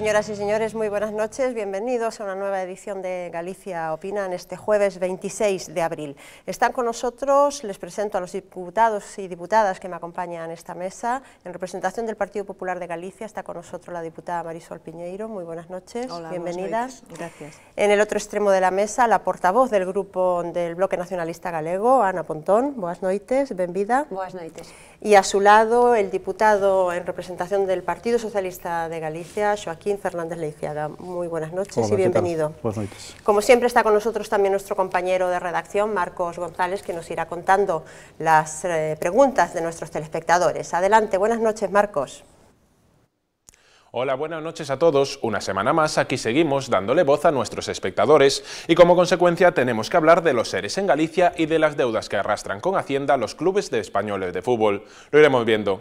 Señoras y señores, muy buenas noches. Bienvenidos a una nueva edición de Galicia Opina en este jueves 26 de abril. Están con nosotros, les presento a los diputados y diputadas que me acompañan en esta mesa. En representación del Partido Popular de Galicia está con nosotros la diputada Marisol Piñeiro. Muy buenas noches, Bienvenidas. Gracias. En el otro extremo de la mesa, la portavoz del grupo del Bloque Nacionalista Galego, Ana Pontón. Buenas noches, bienvenida. Buenas noches. Y a su lado, el diputado en representación del Partido Socialista de Galicia, Joaquín Fernández Leiciaga. Muy buenas noches y bienvenido. Como siempre está con nosotros también nuestro compañero de redacción, Marcos González, que nos irá contando las eh, preguntas de nuestros telespectadores. Adelante, buenas noches, Marcos. Hola, buenas noches a todos. Una semana más aquí seguimos dándole voz a nuestros espectadores y como consecuencia tenemos que hablar de los seres en Galicia y de las deudas que arrastran con Hacienda los clubes de españoles de fútbol. Lo iremos viendo.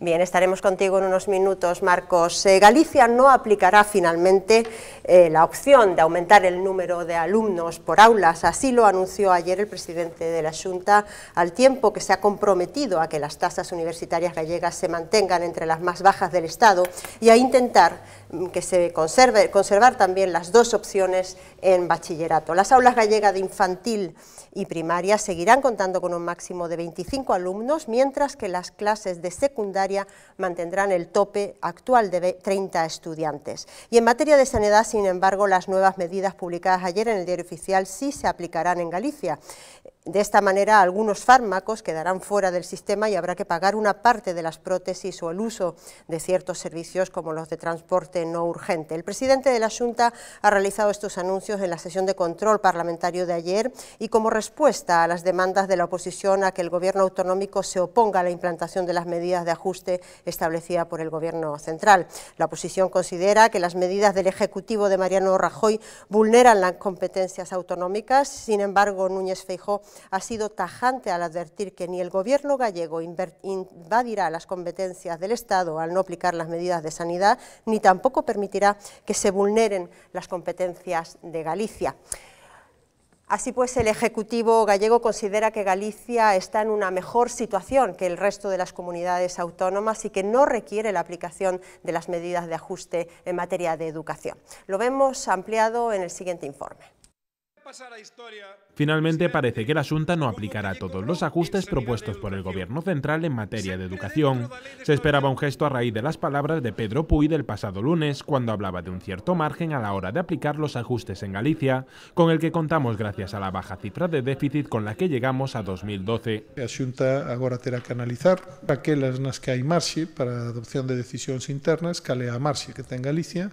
Bien, estaremos contigo en unos minutos, Marcos. Eh, Galicia no aplicará finalmente eh, la opción de aumentar el número de alumnos por aulas. Así lo anunció ayer el presidente de la Junta, al tiempo que se ha comprometido a que las tasas universitarias gallegas se mantengan entre las más bajas del Estado y a intentar mm, que se conserve, conservar también las dos opciones en bachillerato. Las aulas gallegas de infantil y primaria seguirán contando con un máximo de 25 alumnos, mientras que las clases de secundaria mantendrán el tope actual de 30 estudiantes. Y en materia de sanidad, sin embargo, las nuevas medidas publicadas ayer en el diario oficial sí se aplicarán en Galicia. De esta manera, algunos fármacos quedarán fuera del sistema y habrá que pagar una parte de las prótesis o el uso de ciertos servicios como los de transporte no urgente. El presidente de la Junta ha realizado estos anuncios en la sesión de control parlamentario de ayer y como respuesta a las demandas de la oposición a que el Gobierno autonómico se oponga a la implantación de las medidas de ajuste establecida por el Gobierno central. La oposición considera que las medidas del Ejecutivo de Mariano Rajoy vulneran las competencias autonómicas, sin embargo, Núñez Feijóo ha sido tajante al advertir que ni el gobierno gallego invadirá las competencias del Estado al no aplicar las medidas de sanidad, ni tampoco permitirá que se vulneren las competencias de Galicia. Así pues, el Ejecutivo gallego considera que Galicia está en una mejor situación que el resto de las comunidades autónomas y que no requiere la aplicación de las medidas de ajuste en materia de educación. Lo vemos ampliado en el siguiente informe. Finalmente, pues, parece que la Junta no aplicará todos los ajustes propuestos por el Gobierno central en materia de educación. Se esperaba un gesto a raíz de las palabras de Pedro Puy del pasado lunes, cuando hablaba de un cierto margen a la hora de aplicar los ajustes en Galicia, con el que contamos gracias a la baja cifra de déficit con la que llegamos a 2012. La Junta ahora terá que analizar que hay para adopción de decisiones internas, a que Galicia,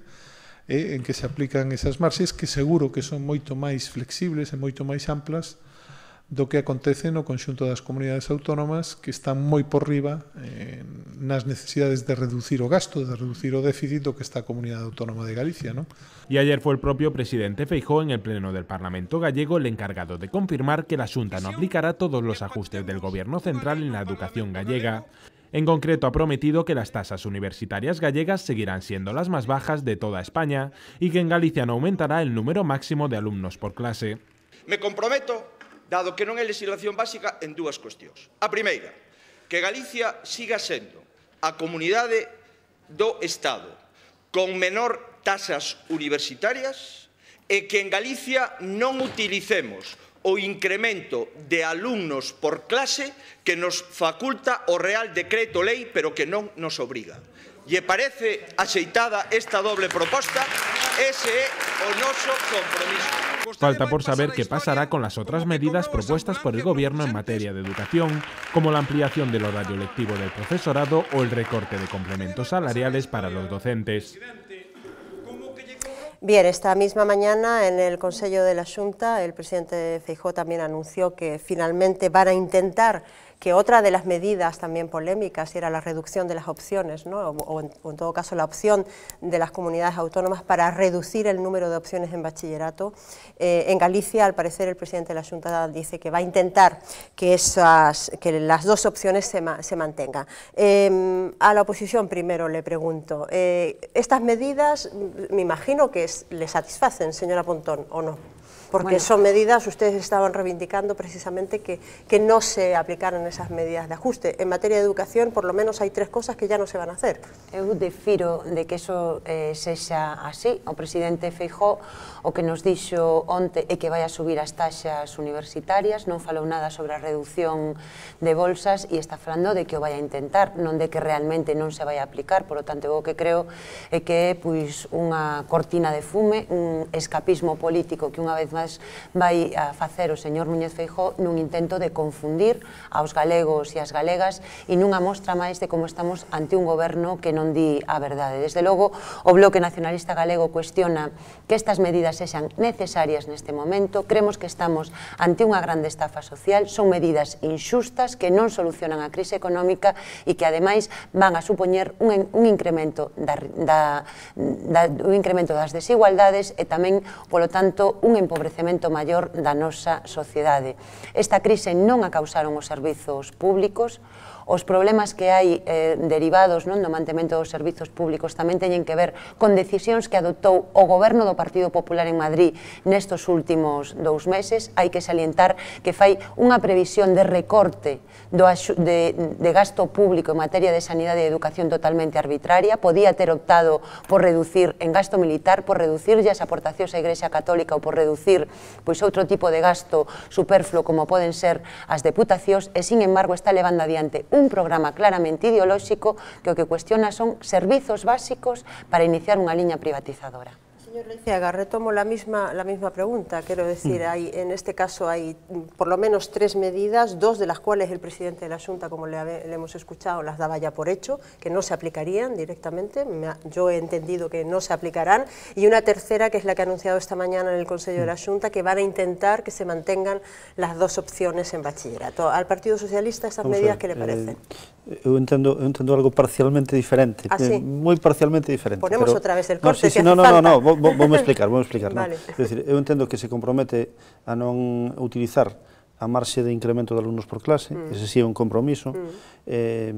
eh, en que se aplican esas marxes que seguro que son moito máis flexibles e moito máis amplas do que acontece no conxunto das comunidades autónomas que están moi por riba eh, nas necesidades de reducir o gasto, de reducir o déficit do que está a Comunidade Autónoma de Galicia. ¿no? Y ayer foi o propio presidente Feijó en el Pleno del Parlamento gallego el encargado de confirmar que la Xunta no aplicará todos os ajustes del Gobierno central en la educación gallega. En concreto, ha prometido que las tasas universitarias gallegas seguirán siendo las más bajas de toda España y que en Galicia no aumentará el número máximo de alumnos por clase. Me comprometo, dado que non é legislación básica, en dúas cuestións. A primeira, que Galicia siga sendo a comunidade do Estado con menor tasas universitarias e que en Galicia non utilicemos o incremento de alumnos por clase que nos faculta o Real Decreto Ley, pero que no nos obliga. Y parece aceitada esta doble propuesta, ese es compromiso. Falta por saber qué pasará con las otras medidas propuestas por el Gobierno en materia de educación, como la ampliación del horario lectivo del profesorado o el recorte de complementos salariales para los docentes. Bien, esta misma mañana en el Consejo de la Junta el presidente Feijó también anunció que finalmente van a intentar que otra de las medidas también polémicas era la reducción de las opciones, ¿no? o, en, todo caso la opción de las comunidades autónomas para reducir el número de opciones en bachillerato. Eh, en Galicia, al parecer, el presidente de la Junta dice que va a intentar que, esas, que las dos opciones se, mantengan. Em, a la oposición primero le pregunto, eh, estas medidas me imagino que le satisfacen, señora Pontón, ¿o no? porque bueno. son medidas, ustedes estaban reivindicando precisamente que, que no se aplicaran esas medidas de ajuste. En materia de educación, por lo menos hai tres cosas que ya non se van a hacer. Eu defiro de que eso eh, sexa así. O presidente Feijó o que nos dixo onte é que vai a subir as taxas universitarias, non falou nada sobre a reducción de bolsas e está falando de que o vai a intentar, non de que realmente non se vai a aplicar, por lo tanto, o que creo é que é pois, unha cortina de fume, un escapismo político que unha unha vez máis vai a eh, facer o señor Núñez Feijó nun intento de confundir aos galegos e as galegas e nunha mostra máis de como estamos ante un goberno que non di a verdade. Desde logo, o Bloque Nacionalista Galego cuestiona que estas medidas sexan necesarias neste momento, cremos que estamos ante unha grande estafa social, son medidas inxustas que non solucionan a crise económica e que ademais van a supoñer un, un incremento da, da, da, un incremento das desigualdades e tamén, polo tanto, un empobrecemento maior da nosa sociedade. Esta crise non a causaron os servizos públicos, os problemas que hai eh, derivados non do mantemento dos servizos públicos tamén teñen que ver con decisións que adoptou o goberno do Partido Popular en Madrid nestos últimos dous meses. Hai que salientar que fai unha previsión de recorte do de, de gasto público en materia de sanidade e educación totalmente arbitraria. Podía ter optado por reducir en gasto militar, por reducir as aportacións á Igrexa Católica ou por reducir pois outro tipo de gasto superfluo como poden ser as deputacións e, sin embargo, está levando adiante un programa claramente ideolóxico que o que cuestiona son servizos básicos para iniciar unha liña privatizadora. Señor Lenciaga, retomo la misma, la misma pregunta. Quiero decir, mm. hay, en este caso hay mm, por lo menos tres medidas, dos de las cuales el presidente de la Junta, como le, hemos escuchado, las daba ya por hecho, que no se aplicarían directamente. yo he entendido que no se aplicarán. Y una tercera, que es la que ha anunciado esta mañana en el Consejo de la mm. Junta, que van a intentar que se mantengan las dos opciones en bachillerato. ¿Al Partido Socialista estas medidas qué le eh, parecen? Eh, yo, entiendo, algo parcialmente diferente, ah, eh, muy parcialmente diferente. Ponemos otra vez el corte. No, sí, vou, vou, explicar, vou explicar. Vale. Non? Decir, eu entendo que se compromete a non utilizar a marxe de incremento de alumnos por clase, mm. ese sí é un compromiso. Mm. Eh,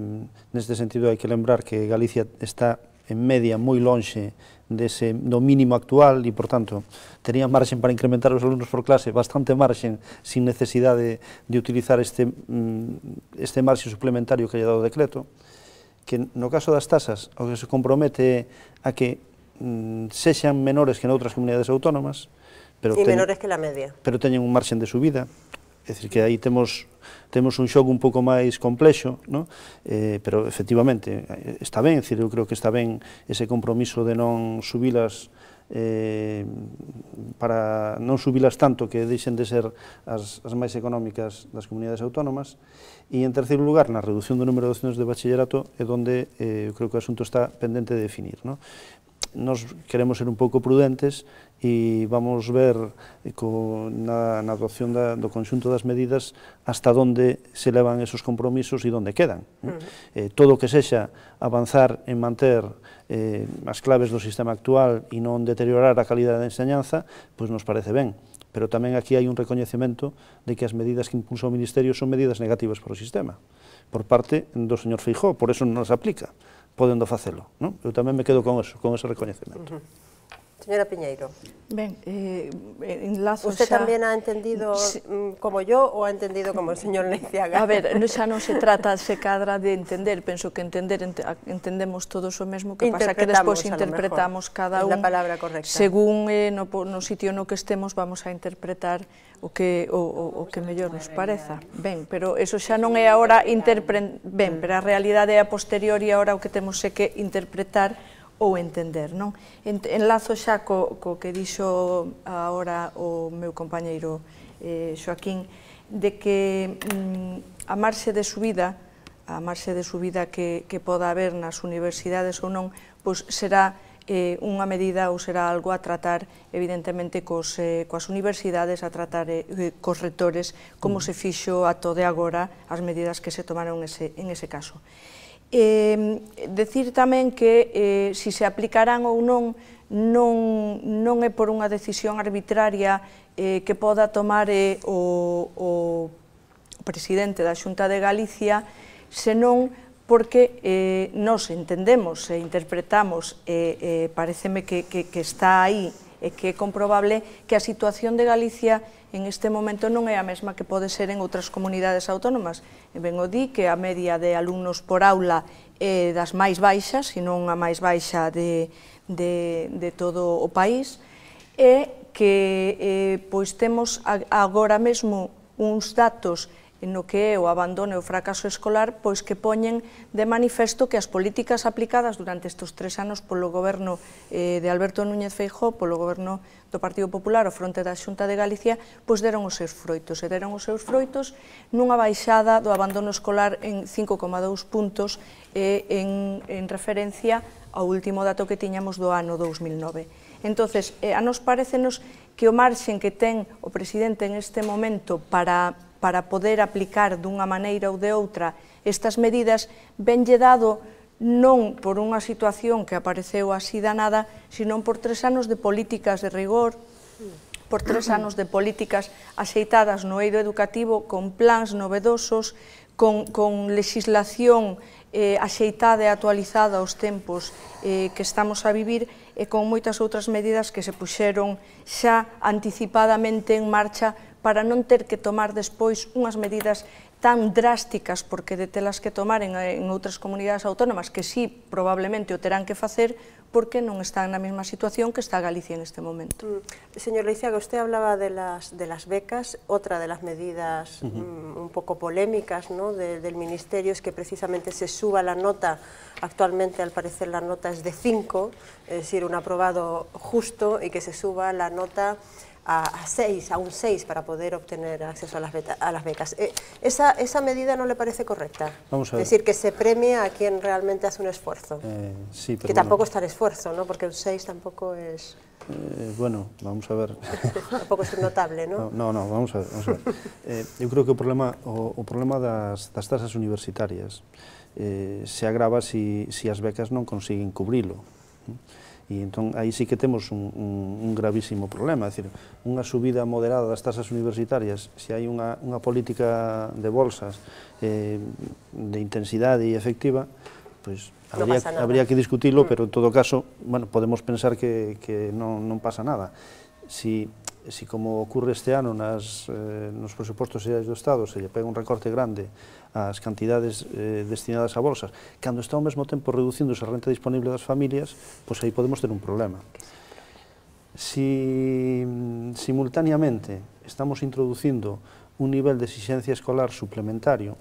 neste sentido, hai que lembrar que Galicia está en media moi lonxe dese, do mínimo actual e, por tanto, tenían marxen para incrementar os alumnos por clase, bastante marxen, sin necesidade de, de utilizar este, mm, este marxe suplementario que lle dado o decreto, que no caso das tasas, o que se compromete a que mm, sexan menores que noutras comunidades autónomas, pero e teñen, menores que la media. Pero teñen un marxen de subida, é dicir que aí temos temos un xogo un pouco máis complexo, no? eh, pero efectivamente está ben, dicir, eu creo que está ben ese compromiso de non subilas eh, para non subilas tanto que deixen de ser as, as máis económicas das comunidades autónomas e en terceiro lugar na reducción do número de opcións de bachillerato é donde eh, eu creo que o asunto está pendente de definir no? nos queremos ser un pouco prudentes e vamos ver co, na, na adopción da, do conxunto das medidas hasta onde se levan esos compromisos e onde quedan. Eh, todo o que sexa avanzar en manter eh, as claves do sistema actual e non deteriorar a calidad da enseñanza, pois nos parece ben pero tamén aquí hai un recoñecemento de que as medidas que impulsa o Ministerio son medidas negativas para o sistema, por parte do señor Feijó, por eso non as aplica podendo facelo. Non? Eu tamén me quedo con eso, con ese recoñecemento. Uh -huh. Señora Piñeiro. Ben, eh, enlazo Usted xa... tamén ha entendido mm, como yo ou ha entendido como o señor Leiciaga? A ver, no, xa non se trata, se cadra de entender, penso que entender, ent entendemos todos o mesmo, que pasa que despois interpretamos cada un palabra correcta. según eh, no, no sitio no que estemos vamos a interpretar o que, o, o, o que mellor nos pareza. Ben, pero eso xa non é agora interpretar... Ben, pero a realidade é a posteriori, agora o que temos é que interpretar ou entender, non? Enlazo xa co, co que dixo agora o meu compañeiro eh, Joaquín, de que mm, a marxe de subida, a marxe de subida que, que poda haber nas universidades ou non, pois será eh, unha medida ou será algo a tratar, evidentemente, cos, eh, coas universidades, a tratar eh, cos rectores, como mm. se fixo a todo de agora as medidas que se tomaron ese, en ese caso. Eh, decir tamén que eh, si se aplicarán ou non, non, non é por unha decisión arbitraria eh, que poda tomar eh, o, o presidente da Xunta de Galicia, senón porque eh, nos entendemos e interpretamos, eh, eh, pareceme que, que, que está aí, e que é comprobable que a situación de Galicia en este momento non é a mesma que pode ser en outras comunidades autónomas. Vengo ben o di que a media de alumnos por aula é das máis baixas, senón a máis baixa de, de, de todo o país, e que eh, pois temos agora mesmo uns datos no que é o abandono e o fracaso escolar, pois que poñen de manifesto que as políticas aplicadas durante estes tres anos polo goberno eh, de Alberto Núñez Feijó, polo goberno do Partido Popular ao fronte da Xunta de Galicia, pois deron os seus froitos, e deron os seus froitos nunha baixada do abandono escolar en 5,2 puntos en, en referencia ao último dato que tiñamos do ano 2009. Entonces, eh, a nos parecenos que o marxen que ten o presidente en este momento para para poder aplicar dunha maneira ou de outra estas medidas, venlle dado non por unha situación que apareceu así danada, sino por tres anos de políticas de rigor, por tres anos de políticas axeitadas no eido educativo, con plans novedosos, con, con legislación aceitada eh, axeitada e actualizada aos tempos eh, que estamos a vivir e con moitas outras medidas que se puxeron xa anticipadamente en marcha para no ter que tomar después unas medidas tan drásticas, porque de telas que tomar en, otras comunidades autónomas, que sí, probablemente o terán que facer, porque non están la misma situación que está Galicia en este momento. Mm. Señor Leizaga, usted hablaba de las, de las becas, otra de las medidas mm, un poco polémicas del Ministerio es que precisamente se suba la nota, actualmente al parecer la nota es de 5, es decir, un aprobado justo, y que se suba la nota a, a, a un 6 para poder obtener acceso a las, a las becas. Eh, esa, esa, medida no le parece correcta? Vamos a Es decir, que se premia a quien realmente hace un esfuerzo. Eh, que tampoco está el esfuerzo, ¿no? porque un 6 tampoco es... Eh, bueno, vamos a ver. tampoco es notable, ¿no? No, no, vamos a ver. Yo creo que el problema, o, las problema de las tasas universitarias se agrava si, si becas no consiguen cubrirlo. E entón aí sí que temos un, un, un gravísimo problema, é dicir, unha subida moderada das tasas universitarias, se hai unha, unha política de bolsas eh, de intensidade e efectiva, pois habría, no habría que discutilo, mm. pero en todo caso, bueno, podemos pensar que, que non, non pasa nada. Si e se como ocurre este ano nas, eh, nos presupostos xerais do Estado se lle pega un recorte grande ás cantidades eh, destinadas a bolsas, cando está ao mesmo tempo reducindo a renta disponible das familias, pois aí podemos ter un problema. Si simultaneamente estamos introducindo un nivel de exixencia escolar suplementario,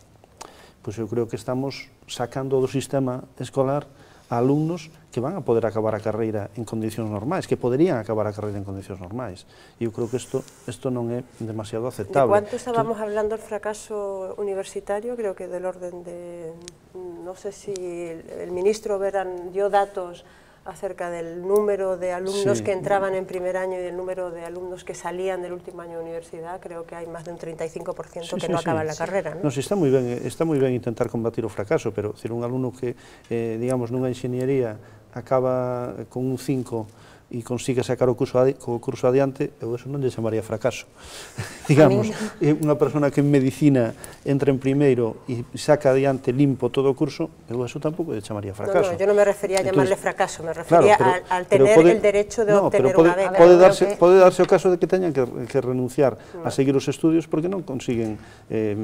pois eu creo que estamos sacando do sistema escolar alumnos que van a poder acabar a carrera... en condiciones normales, que podrían acabar a carrera... en condiciones normales, E eu creo que esto... ...esto no es demasiado aceptable. De cuánto estábamos hablando del fracaso universitario? Creo que del orden de... No sé si el, el ministro Verán dio datos acerca del número de alumnos que entraban en primer año y el número de alumnos que salían del último año de universidad, creo que hay más de un 35% que no acaban la carrera. está muy bien está intentar combatir el fracaso, pero decir, un alumno que, eh, digamos, digamos, una ingeniería acaba con un 5 e consiga sacar o curso, adi, curso adiante, eu eso non lle chamaría fracaso. Digamos, é unha persona que en medicina entra en primeiro e saca adiante limpo todo o curso, eu eso tampouco lle chamaría fracaso. No, no, yo non me refería a llamarle Entonces, fracaso, me refería claro, pero, al, al tener pode, el derecho de no, obtener pode, unha beca. Pode darse, que... pode darse o caso de que teñan que, que renunciar no. a seguir os estudios porque non consiguen eh,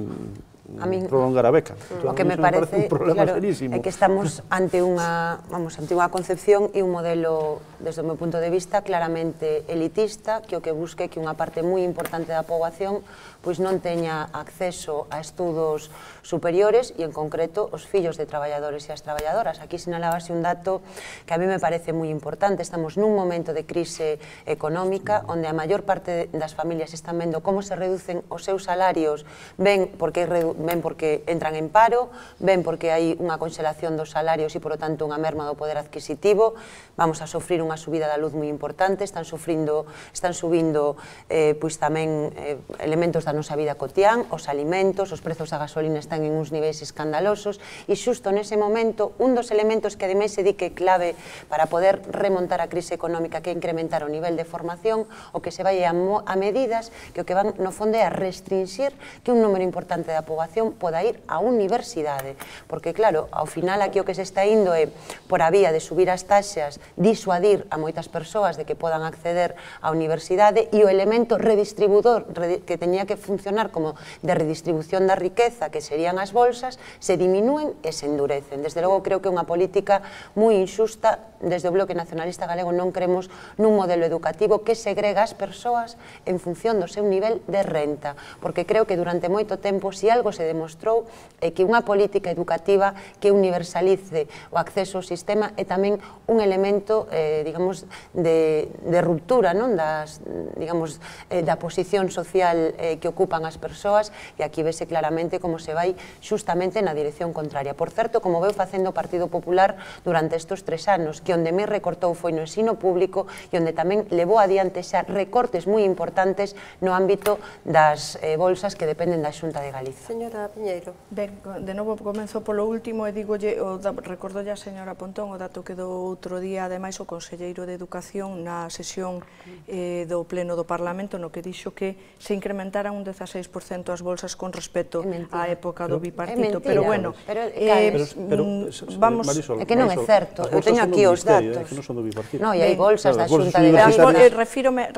a mí, prolongar a beca. Mm. O que me parece, me parece un problema claro, serísimo. é que estamos ante unha, vamos, ante unha concepción e un modelo, desde o meu punto de vista, claramente elitista, que o que busque que unha parte moi importante da poboación pois non teña acceso a estudos superiores e, en concreto, os fillos de traballadores e as traballadoras. Aquí sinalabase un dato que a mí me parece moi importante. Estamos nun momento de crise económica onde a maior parte das familias están vendo como se reducen os seus salarios ben porque é ben porque entran en paro, ben porque hai unha conxelación dos salarios e, por lo tanto, unha merma do poder adquisitivo, vamos a sofrir unha subida da luz moi importante, están sufrindo, están subindo eh, pois tamén eh, elementos da nosa vida cotián, os alimentos, os prezos da gasolina están en uns niveis escandalosos e xusto nese momento un dos elementos que ademais se di que é clave para poder remontar a crise económica que é incrementar o nivel de formación o que se vai a, a medidas que o que van no fondo é a restringir que un número importante da poboación poboación poda ir a universidade, porque claro, ao final aquí o que se está indo é por a vía de subir as taxas, disuadir a moitas persoas de que podan acceder á universidade e o elemento redistribuidor que teñía que funcionar como de redistribución da riqueza, que serían as bolsas, se diminúen e se endurecen. Desde logo creo que é unha política moi injusta desde o Bloque Nacionalista Galego non creemos nun modelo educativo que segrega as persoas en función do seu nivel de renta, porque creo que durante moito tempo, se si algo se demostrou é que unha política educativa que universalice o acceso ao sistema é tamén un elemento, eh, digamos, de, de ruptura non das, digamos, eh, da posición social eh, que ocupan as persoas e aquí vese claramente como se vai xustamente na dirección contraria. Por certo, como veu facendo o Partido Popular durante estes tres anos, que onde me recortou foi no ensino público e onde tamén levou adiante xa recortes moi importantes no ámbito das bolsas que dependen da Xunta de Galiza. Señor señora Piñeiro. Ben, de novo comenzo polo último e digo lle, o, recordo a señora Pontón o dato que do outro día, ademais, o Conselleiro de Educación na sesión eh, do Pleno do Parlamento no que dixo que se incrementaran un 16% as bolsas con respecto á época do bipartito. Mentira, pero bueno, eh, eh mm, vamos... é que non é certo, eu teño aquí os datos. É que non son do bipartito. Non, e hai bolsas da Xunta de Galicia. Refírome,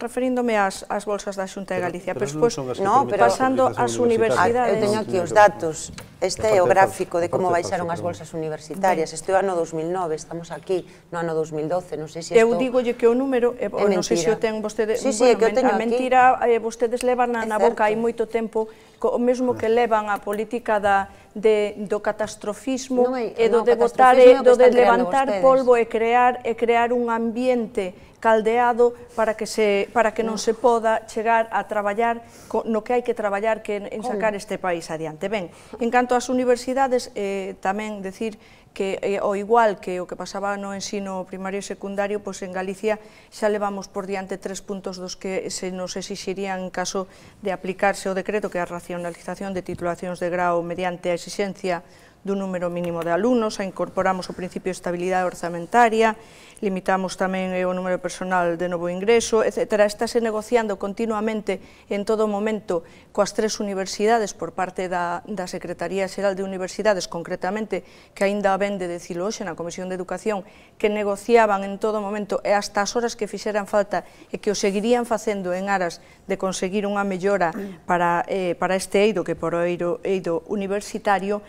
referíndome ás, ás bolsas da Xunta de Galicia, pero, pero, pero, pero, pero, pero, pero, Eu teño aquí os datos. Este é o gráfico de como baixaron as bolsas universitarias. Este é o ano 2009, estamos aquí no ano 2012, non sei se isto... Eu digo que o número, é non sei se o ten vostede... Sí, sí, que o teño aquí. mentira, eh, vostedes levan na, boca hai moito tempo o mesmo que levan a política da, de, do catastrofismo e do de e do de levantar polvo e crear, e crear un ambiente caldeado para que, se, para que non se poda chegar a traballar co, no que hai que traballar que en, en sacar este país adiante. Ben, en canto ás universidades, eh, tamén decir que eh, o igual que o que pasaba no ensino primario e secundario, pois en Galicia xa levamos por diante tres puntos dos que se nos exixirían en caso de aplicarse o decreto, que é a racionalización de titulacións de grau mediante a exixencia dun número mínimo de alumnos, a incorporamos o principio de estabilidade orzamentaria, limitamos tamén eh, o número personal de novo ingreso, etc. Estase negociando continuamente en todo momento coas tres universidades por parte da, da Secretaría Xeral de Universidades, concretamente, que aínda ven de decilo hoxe na Comisión de Educación, que negociaban en todo momento e hasta as horas que fixeran falta e que o seguirían facendo en aras de conseguir unha mellora mm. para, eh, para este eido, que por o eido, eido universitario,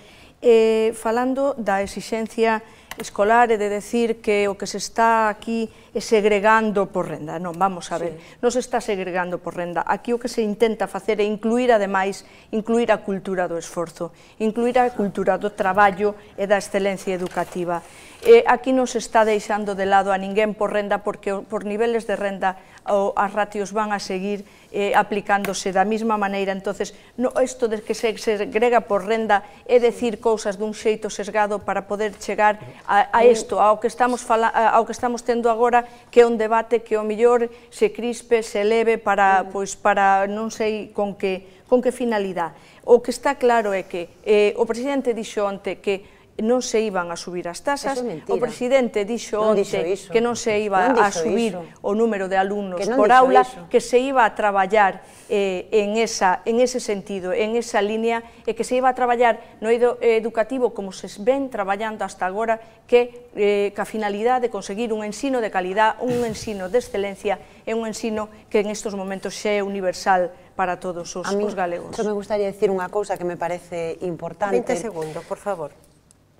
eh, falando da exixencia escolar e de decir que o que se está aquí é segregando por renda. Non, vamos a ver, sí. non se está segregando por renda. Aquí o que se intenta facer é incluir, ademais, incluir a cultura do esforzo, incluir a cultura do traballo e da excelencia educativa. E aquí non se está deixando de lado a ninguén por renda, porque por niveles de renda as ratios van a seguir eh, aplicándose da mesma maneira, entonces no, isto de que se segrega por renda é decir cousas dun xeito sesgado para poder chegar a, a isto, ao que estamos fala, ao que estamos tendo agora, que é un debate que o millor se crispe, se leve para mm. pois para non sei con que con que finalidade. O que está claro é que eh, o presidente dixo onte que non se iban a subir as tasas. O presidente dixo onte dixo iso. que non se iba a subir o número de alumnos por aula, que se iba a traballar eh, en, esa, en ese sentido, en esa línea, e que se iba a traballar no eido eh, educativo como se ven traballando hasta agora, que eh, a finalidade de conseguir un ensino de calidad, un ensino de excelencia e un ensino que en estes momentos xe universal para todos os, a mí, os galegos. Só me gustaría decir unha cousa que me parece importante. 20 segundos, por favor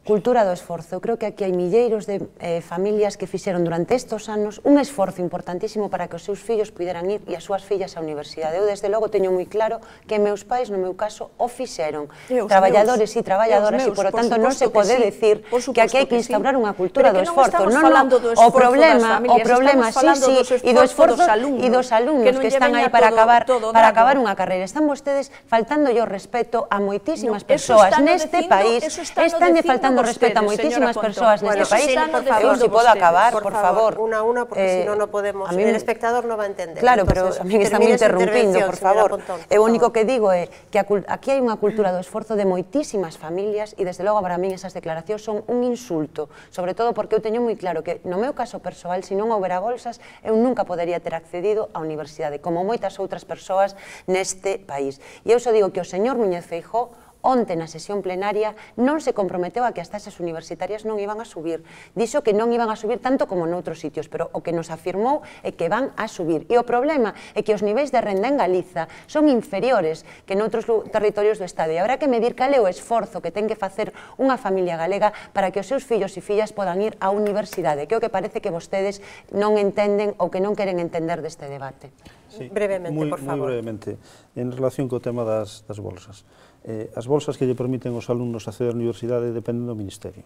cultura do esforzo. Creo que aquí hai milleiros de eh, familias que fixeron durante estos anos un esforzo importantísimo para que os seus fillos puderan ir e as súas fillas á universidade. Eu, desde logo, teño moi claro que meus pais, no meu caso, o fixeron. E Traballadores meus, e traballadoras e, meus, e por, por tanto, non se pode sí, decir que aquí hai que instaurar unha cultura do esforzo. Non, non, do esforzo o problema, familias, o problema, sí, sí, e do esforzo dos alumnos, dos alumnos que, que están aí para todo, acabar todo para acabar unha carreira. Están vostedes faltando yo respeto a moitísimas no, persoas neste país. de faltando falando respeto a moitísimas persoas neste bueno, país. Sí, por favor, si podo acabar, por, favor. Una a una, porque eh, non, podemos. Mí, el espectador non va a entender. Claro, pero a mí está me interrumpindo, por favor. Eh, o único que digo é que aquí hai unha cultura do esforzo de moitísimas familias e, desde logo, para min esas declaracións son un insulto, sobre todo porque eu teño moi claro que, no meu caso persoal, se non houbera bolsas, eu nunca podería ter accedido á universidade, como moitas outras persoas neste país. E eu só digo que o señor Muñez Feijóo onte na sesión plenaria non se comprometeu a que as taxas universitarias non iban a subir. Dixo que non iban a subir tanto como noutros sitios, pero o que nos afirmou é que van a subir. E o problema é que os niveis de renda en Galiza son inferiores que noutros territorios do Estado. E habrá que medir cal é o esforzo que ten que facer unha familia galega para que os seus fillos e fillas podan ir á universidade, que é o que parece que vostedes non entenden ou que non queren entender deste debate. Sí, brevemente, muy, por favor. Muy brevemente, en relación co tema das, das bolsas eh, as bolsas que lle permiten aos alumnos acceder á universidade dependen do Ministerio.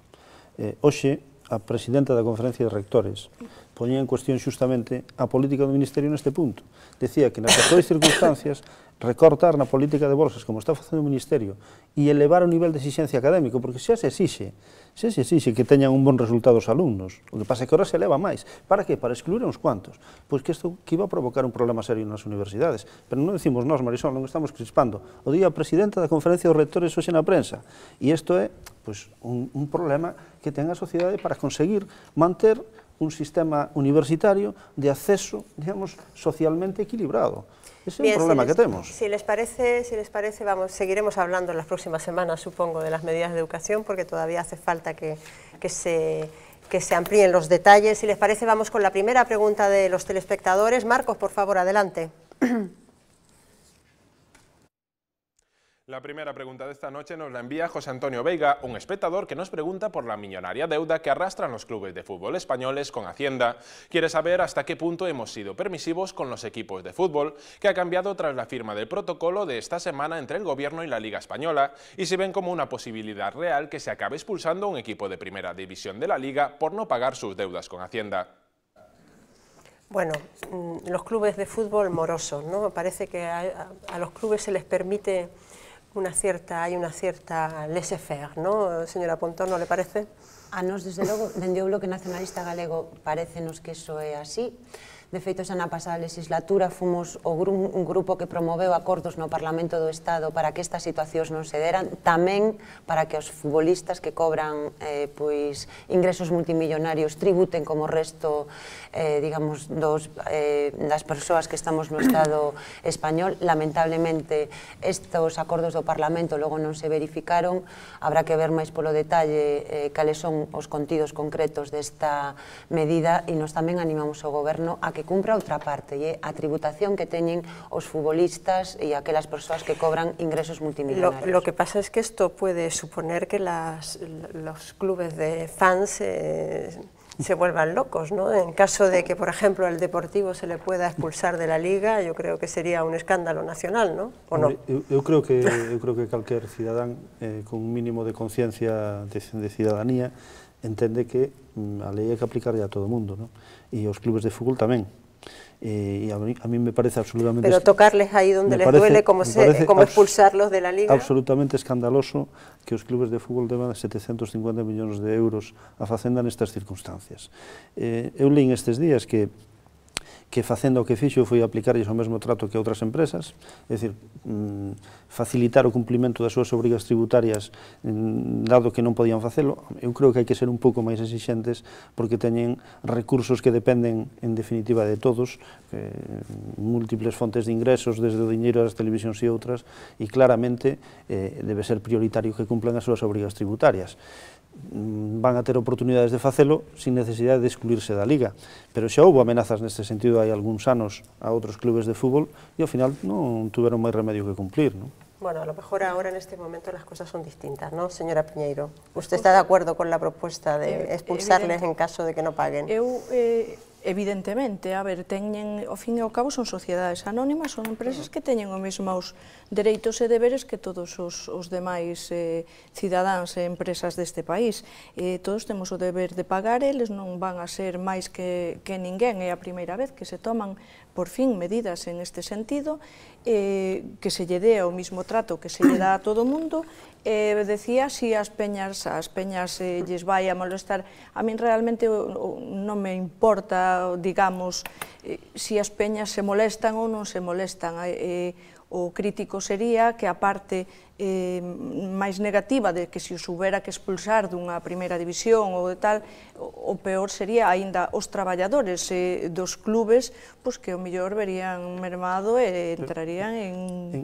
Eh, hoxe, a presidenta da Conferencia de Rectores poñía en cuestión xustamente a política do Ministerio neste punto. Decía que nas actuais circunstancias recortar na política de bolsas como está facendo o Ministerio e elevar o nivel de exixencia académico, porque xa se exixe Se se sí, que teñan un bon resultado os alumnos, o que pasa é que ahora se eleva máis. Para que? Para excluir uns cuantos. Pois que isto que iba a provocar un problema serio nas universidades. Pero non decimos nós, Marisol, non estamos crispando. O día a presidenta da conferencia dos rectores hoxe na prensa. E isto é pois, un, un problema que ten a sociedade para conseguir manter un sistema universitario de acceso, digamos, socialmente equilibrado. es un problema que tenemos. Si les, parece, si les parece, vamos, seguiremos hablando en las próximas semanas, supongo, de las medidas de educación, porque todavía hace falta que, se que se amplíen los detalles. Si les parece, vamos con la primera pregunta de los telespectadores. Marcos, por favor, adelante. La primera pregunta de esta noche nos la envía José Antonio Veiga, un espectador que nos pregunta por la millonaria deuda que arrastran los clubes de fútbol españoles con Hacienda. Quiere saber hasta qué punto hemos sido permisivos con los equipos de fútbol, que ha cambiado tras la firma del protocolo de esta semana entre el Gobierno y la Liga Española, y si ven como una posibilidad real que se acabe expulsando un equipo de primera división de la Liga por no pagar sus deudas con Hacienda. Bueno, mm, los clubes de fútbol morosos, ¿no? Parece que a los clubes se les permite cierta, hay una cierta laissez-faire, ¿no, señora Pontón, no le parece? A nos, desde luego, vendió un Bloque Nacionalista Galego, nos que eso es así. De feito, xa na pasada legislatura fomos o gru un grupo que promoveu acordos no Parlamento do Estado para que estas situacións non se deran, tamén para que os futbolistas que cobran eh, pois, ingresos multimillonarios tributen como o resto eh, digamos, dos, eh, das persoas que estamos no Estado español. Lamentablemente, estos acordos do Parlamento logo non se verificaron. Habrá que ver máis polo detalle eh, cales son os contidos concretos desta medida e nos tamén animamos ao goberno a que cumpla otra parte, y eh, a tributación que teñen los futbolistas y aquellas personas que cobran ingresos multimillonarios. Lo, que pasa es que esto puede suponer que las, los clubes de fans... Eh, se vuelvan locos. ¿no? En caso de que, por ejemplo, el Deportivo se le pueda expulsar de la Liga, yo creo que sería un escándalo nacional, ¿no? Yo creo que yo creo que cualquier eh, con un mínimo de conciencia de, ciudadanía entende que mm, a lei hai que aplicarlle a todo o mundo, non? E os clubes de fútbol tamén. E, e a, mí, a mí me parece absolutamente... Pero tocarles aí onde les parece, duele, como, se, como expulsarlos de la liga. Absolutamente escandaloso que os clubes de fútbol deban 750 millóns de euros a Facenda nestas circunstancias. Eh, eu leín estes días que que facendo o que fixo foi aplicarlles o mesmo trato que a outras empresas, é dicir, mm, facilitar o cumplimento das súas obrigas tributarias mm, dado que non podían facelo, eu creo que hai que ser un pouco máis exixentes porque teñen recursos que dependen en definitiva de todos, que, eh, múltiples fontes de ingresos desde o dinheiro das televisións e outras, e claramente eh, debe ser prioritario que cumplan as súas obrigas tributarias. Mm, van a ter oportunidades de facelo sin necesidade de excluirse da Liga. Pero xa houve amenazas neste sentido hai algúns anos a outros clubes de fútbol e ao final non tuveron máis remedio que cumplir. Non? Bueno, a lo mejor ahora en este momento las cosas son distintas, ¿no, señora Piñeiro? ¿Usted está de acordo con la propuesta de eh, expulsarles en caso de que no paguen? Eu eh, Evidentemente, a ver, teñen, ao fin e ao cabo son sociedades anónimas, son empresas que teñen os mesmos dereitos e deberes que todos os, os demais eh, cidadáns e empresas deste país. Eh, todos temos o deber de pagar, eles non van a ser máis que, que ninguén, é a primeira vez que se toman por fin medidas en este sentido, eh, que se lle dé o mismo trato que se lle dá a todo o mundo, eh, decía si as peñas as peñas eh, lles vai a molestar. A min realmente o, o, non me importa, digamos, eh, si as peñas se molestan ou non se molestan. Eh, O crítico sería que a parte eh, máis negativa de que se os houbera que expulsar dunha primeira división ou de tal, o, o peor sería aínda os traballadores eh, dos clubes, pois que o mellor verían mermado e entrarían en...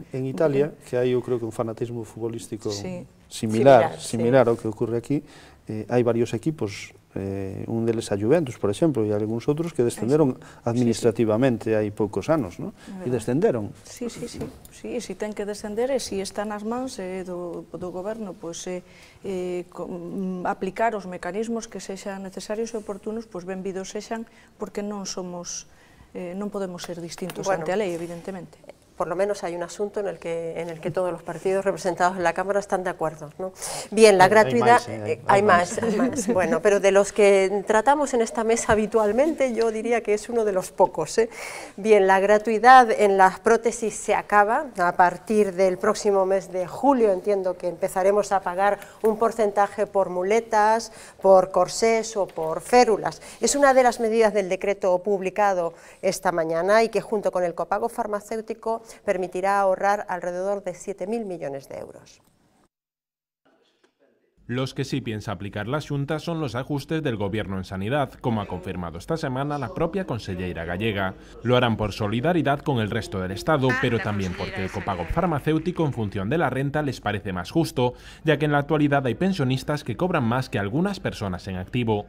En, en Italia, en... que hai, eu creo que un fanatismo futbolístico sí. similar, similar, similar sí. ao que ocorre aquí, eh, hai varios equipos eh, un deles a Juventus, por exemplo, e algúns outros que descenderon administrativamente sí, sí. hai poucos anos, non? E descenderon. Sí, sí, sí. Sí, si ten que descender e si está nas mans eh, do, do goberno, pois pues, eh, eh, com, mm, aplicar os mecanismos que sexan necesarios e oportunos, pois pues, benvidos sexan, porque non somos eh, non podemos ser distintos bueno, ante a lei, evidentemente. por lo menos hay un asunto en el que, en el que todos los partidos representados en la Cámara están de acuerdo. Bien, la gratuidad... Hay, más, Bueno, pero de los que tratamos en esta mesa habitualmente, yo diría que es uno de los pocos. ¿eh? Bien, la gratuidad en las prótesis se acaba a partir del próximo mes de julio. Entiendo que empezaremos a pagar un porcentaje por muletas, por corsés o por férulas. Es una de las medidas del decreto publicado esta mañana y que junto con el copago farmacéutico permitirá ahorrar alrededor de 7.000 millones de euros. Los que sí piensa aplicar la junta son los ajustes del Gobierno en sanidad, como ha confirmado esta semana la propia consellera gallega. Lo harán por solidaridad con el resto del Estado, pero también porque el copago farmacéutico en función de la renta les parece más justo, ya que en la actualidad hay pensionistas que cobran más que algunas personas en activo.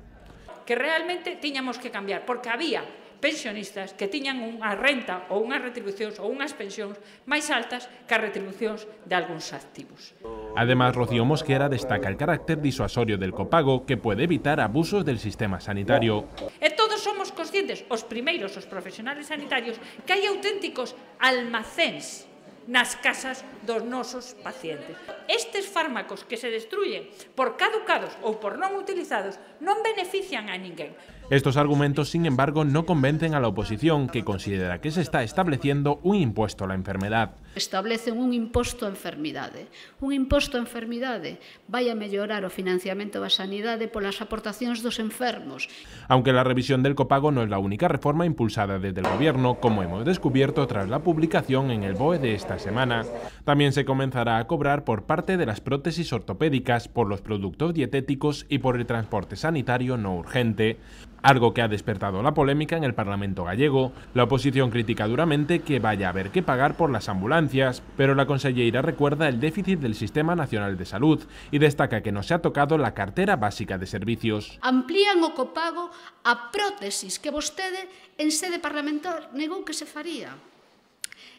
Que realmente teníamos que cambiar, porque había pensionistas que tiñan unha renta ou unhas retribucións ou unhas pensións máis altas que as retribucións de algúns activos. Además, Rocío Mosquera destaca el carácter disuasorio del copago que pode evitar abusos del sistema sanitario. E todos somos conscientes, os primeiros, os profesionales sanitarios, que hai auténticos almacéns nas casas dos nosos pacientes. Estes fármacos que se destruyen por caducados ou por non utilizados non benefician a ninguén. Estos argumentos, sin embargo, no convencen a la oposición, que considera que se está estableciendo un impuesto a la enfermedad. Establecen un impuesto a enfermedades, Un impuesto a enfermedades. Vaya a de la sanidad por las aportaciones de dos enfermos. Aunque la revisión del copago no es la única reforma impulsada desde el Gobierno, como hemos descubierto tras la publicación en el BOE de esta semana, también se comenzará a cobrar por parte de las prótesis ortopédicas, por los productos dietéticos y por el transporte sanitario no urgente. algo que ha despertado la polémica en el Parlamento gallego. La oposición critica duramente que vaya a haber que pagar por las ambulancias, pero la consellera recuerda el déficit del Sistema Nacional de Salud y destaca que no se ha tocado la cartera básica de servicios. Amplían o copago a prótesis que vostede en sede parlamentar negou que se faría.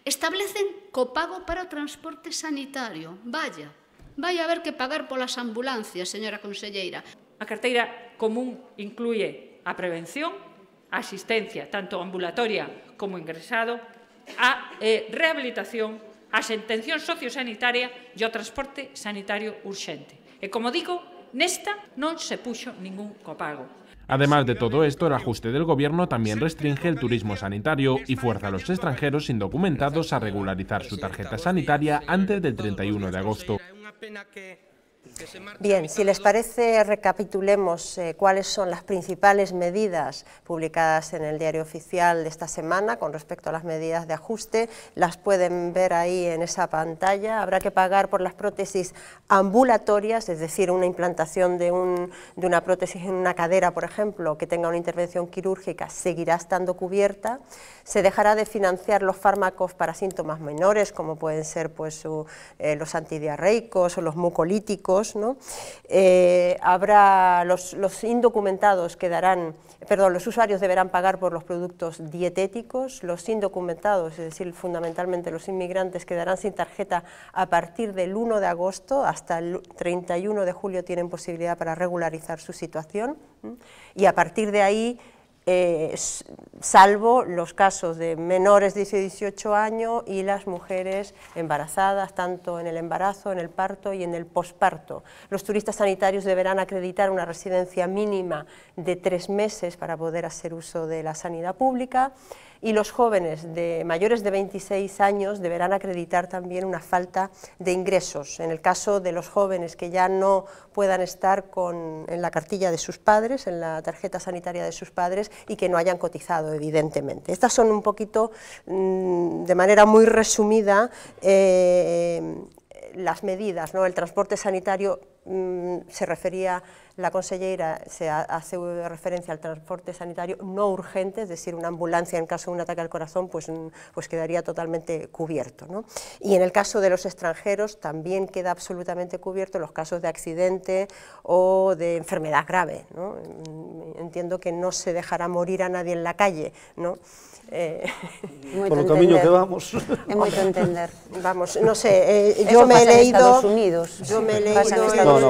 Establecen copago para o transporte sanitario. Vaya, vai haber que pagar polas ambulancias, señora conselleira. A carteira común incluye a prevención, asistencia, tanto ambulatoria como ingresado, a eh, rehabilitación, a sentención sociosanitaria y a transporte sanitario urgente. Y e como digo, esta no se puso ningún copago. Además de todo esto, el ajuste del gobierno también restringe el turismo sanitario y fuerza a los extranjeros indocumentados a regularizar su tarjeta sanitaria antes del 31 de agosto. Bien, si les parece, recapitulemos eh, cuáles son las principales medidas publicadas en el diario oficial de esta semana con respecto a las medidas de ajuste. Las pueden ver ahí en esa pantalla. Habrá que pagar por las prótesis ambulatorias, es decir, una implantación de, de una prótesis en una cadera, por ejemplo, que tenga una intervención quirúrgica, seguirá estando cubierta se dejará de financiar los fármacos para síntomas menores, como pueden ser pues, eh, los antidiarreicos o los mucolíticos, ¿no? Eh, habrá los, indocumentados quedarán, perdón, los usuarios deberán pagar por los productos dietéticos, los indocumentados, es decir, fundamentalmente los inmigrantes, quedarán sin tarjeta a partir del 1 de agosto hasta el 31 de julio tienen posibilidad para regularizar su situación y a partir de ahí eh, salvo los casos de menores de 18 años y las mujeres embarazadas, tanto en el embarazo, en el parto y en el posparto. Los turistas sanitarios deberán acreditar una residencia mínima de tres meses para poder hacer uso de la sanidad pública y los jóvenes de mayores de 26 años deberán acreditar también una falta de ingresos. En el caso de los jóvenes que ya no puedan estar con, en la cartilla de sus padres, en la tarjeta sanitaria de sus padres y que no hayan cotizado, evidentemente. Estas son un poquito, mm, de manera muy resumida, eh, las medidas, ¿no? el transporte sanitario mm, se refería la consellera se hace referencia al transporte sanitario no urgente, es decir, una ambulancia en caso de un ataque al corazón, pues, mm, pues quedaría totalmente cubierto. ¿no? Y en el caso de los extranjeros también queda absolutamente cubierto los casos de accidente o de enfermedad grave. Mm, entiendo que no se dejará morir a nadie en la calle. ¿no? Eh, por el camino que vamos. Es muy entender. Vamos, no sé, eh, yo, me leído, yo me he leído... Yo me he leído...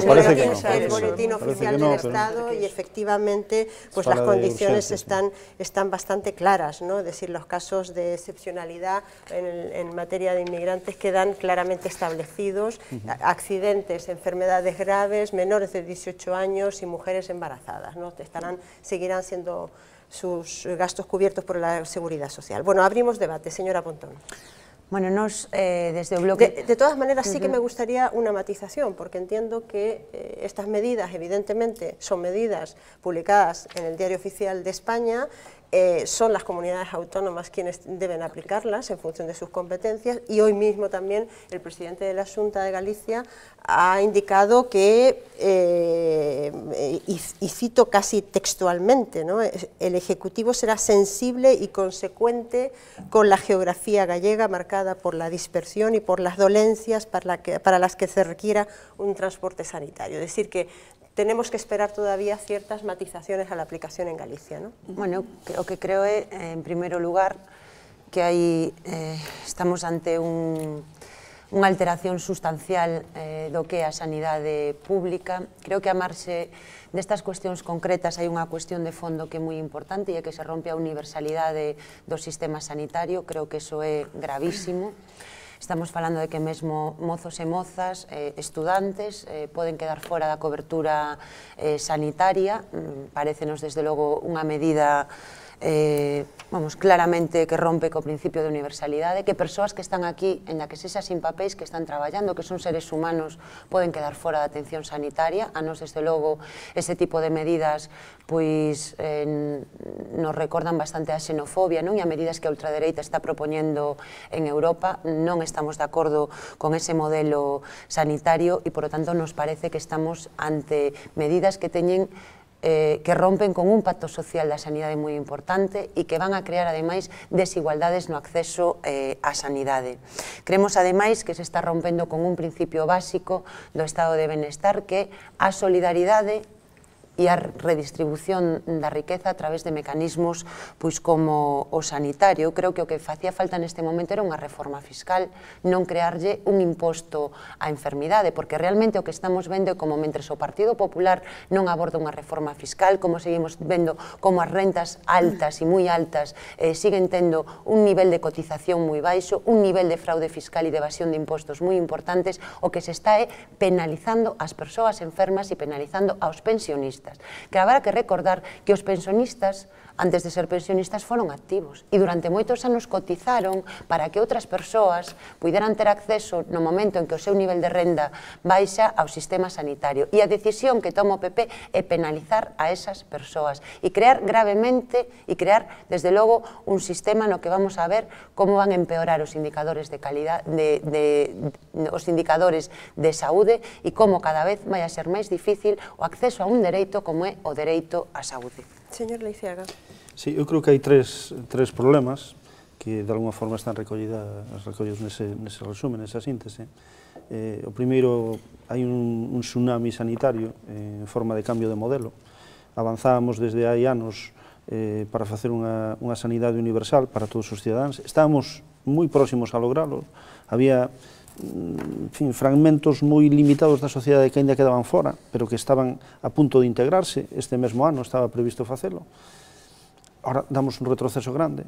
el boletín oficial del Estado y efectivamente pues las condiciones están, están bastante claras, ¿no? es decir, los casos de excepcionalidad en, materia de inmigrantes quedan claramente establecidos, accidentes, enfermedades graves, menores de 18 años y mujeres embarazadas, ¿no? Estarán, seguirán siendo sus gastos cubiertos por la seguridad social. Bueno, abrimos debate, señora Pontón. Bueno, nos, eh, desde bloque... De, todas maneras, sí que me gustaría una matización, porque entiendo que eh, estas medidas, evidentemente, son medidas publicadas en el Diario Oficial de España eh, son las comunidades autónomas quienes deben aplicarlas en función de sus competencias y hoy mismo también el presidente de la Junta de Galicia ha indicado que, eh, y, cito casi textualmente, el Ejecutivo será sensible y consecuente con la geografía gallega marcada por la dispersión y por las dolencias para, para las que se requiera un transporte sanitario. Es decir, que tenemos que esperar todavía ciertas matizaciones a la aplicación en Galicia. ¿no? Bueno, lo que creo es, eh, en primer lugar, que ahí eh, estamos ante una alteración sustancial eh, do que a sanidad pública. Creo que a de estas cuestiones concretas hay una cuestión de fondo que es muy importante y e es que se rompe a de dos sistemas sanitario. Creo que eso es gravísimo. Estamos falando de que mesmo mozos e mozas, eh, estudantes, eh, poden quedar fora da cobertura eh, sanitaria. Mm, parecenos desde logo, unha medida Eh, vamos, claramente que rompe el principio de universalidad de que personas que están aquí en la que sea sin papéis, que están trabajando que son seres humanos, pueden quedar fuera de atención sanitaria, a nos desde luego ese tipo de medidas pues nos recordan bastante a xenofobia, y e a medidas que ultradereita está proponiendo en Europa, no estamos de acuerdo con ese modelo sanitario y e, por lo tanto, nos parece que estamos ante medidas que tienen eh, que rompen con un pacto social da sanidade moi importante e que van a crear ademais desigualdades no acceso eh, á sanidade. Cremos ademais que se está rompendo con un principio básico do estado de benestar que a solidaridade e a redistribución da riqueza a través de mecanismos pois como o sanitario. Eu creo que o que facía falta neste momento era unha reforma fiscal, non crearlle un imposto á enfermidade, porque realmente o que estamos vendo é como mentres o Partido Popular non aborda unha reforma fiscal, como seguimos vendo como as rentas altas e moi altas eh, siguen tendo un nivel de cotización moi baixo, un nivel de fraude fiscal e de evasión de impostos moi importantes, o que se está é eh, penalizando as persoas enfermas e penalizando aos pensionistas pensionistas. Que habrá que recordar que os pensionistas antes de ser pensionistas foron activos e durante moitos anos cotizaron para que outras persoas puderan ter acceso no momento en que o seu nivel de renda baixa ao sistema sanitario. E a decisión que toma o PP é penalizar a esas persoas e crear gravemente e crear, desde logo, un sistema no que vamos a ver como van a empeorar os indicadores de calidad de, de, de os indicadores de saúde e como cada vez vai a ser máis difícil o acceso a un dereito como é o dereito á saúde. Señor Leiciaga. Sí, eu creo que hai tres, tres problemas que de alguma forma están recollidas, recollidos nese, nese resumen, nesa síntese. Eh, o primeiro, hai un, un tsunami sanitario eh, en forma de cambio de modelo. Avanzábamos desde hai anos eh, para facer unha, unha sanidade universal para todos os cidadáns. Estábamos moi próximos a logralo. Había en fin, fragmentos moi limitados da sociedade que ainda quedaban fora, pero que estaban a punto de integrarse. Este mesmo ano estaba previsto facelo ahora damos un retroceso grande,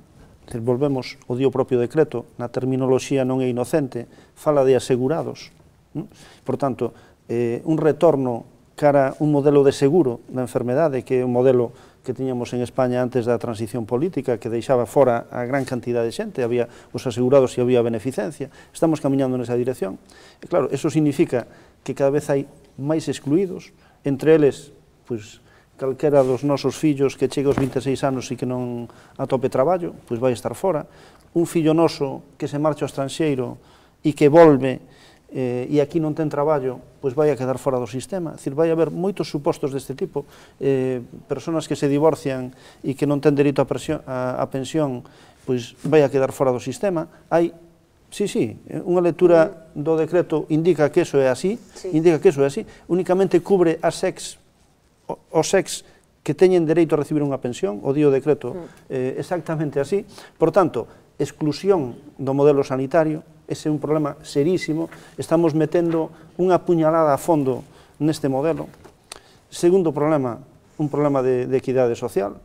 volvemos o día o propio decreto, na terminoloxía non é inocente, fala de asegurados. Non? Por tanto, eh, un retorno cara un modelo de seguro da enfermedade, que é un modelo que tiñamos en España antes da transición política, que deixaba fora a gran cantidad de xente, había os asegurados e había beneficencia, estamos camiñando nesa dirección. E claro, eso significa que cada vez hai máis excluídos, entre eles, pois, calquera dos nosos fillos que chegue aos 26 anos e que non atope traballo, pois vai estar fora. Un fillo noso que se marcha ao estranxeiro e que volve eh, e aquí non ten traballo, pois vai a quedar fora do sistema. É vai haber moitos supostos deste tipo. Eh, personas que se divorcian e que non ten dereito a, presión, a, a pensión, pois vai a quedar fora do sistema. Hai Sí, sí, unha lectura do decreto indica que eso é así, sí. indica que eso é así, únicamente cubre as ex os ex que teñen dereito a recibir unha pensión, o dio decreto mm. eh, exactamente así. Por tanto, exclusión do modelo sanitario, ese é un problema serísimo, estamos metendo unha puñalada a fondo neste modelo. Segundo problema, un problema de, de equidade social.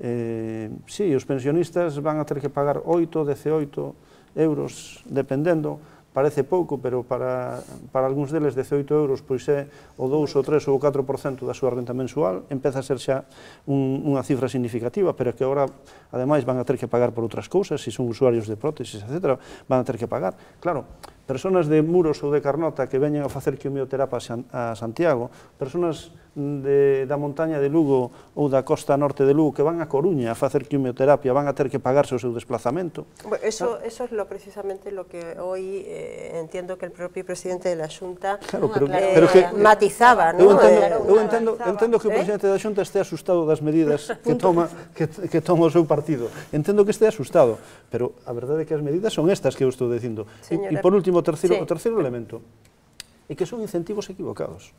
Eh, sí, os pensionistas van a ter que pagar 8, 18 euros, dependendo, parece pouco, pero para, para algúns deles 18 euros pois é o 2, o 3 ou o 4% da súa renta mensual, empeza a ser xa un, unha cifra significativa, pero que agora, ademais, van a ter que pagar por outras cousas, se son usuarios de prótesis, etc., van a ter que pagar. Claro, personas de Muros ou de Carnota que veñen a facer quimioterapia a Santiago, personas de, da montaña de Lugo ou da costa norte de Lugo que van a Coruña a facer quimioterapia van a ter que pagarse o seu desplazamento. Bueno, eso, eso es lo precisamente lo que hoy eh, entiendo que el propio presidente de la Xunta claro, pero, eh, pero que, matizaba. Eu entendo, eh, eu entendo, entendo que o ¿eh? presidente ¿eh? da Xunta este asustado das medidas que toma, que, que toma o seu partido. Entendo que este asustado, pero a verdade é que as medidas son estas que eu estou dicindo. e, por último, o terceiro, sí. o terceiro elemento, é que son incentivos equivocados.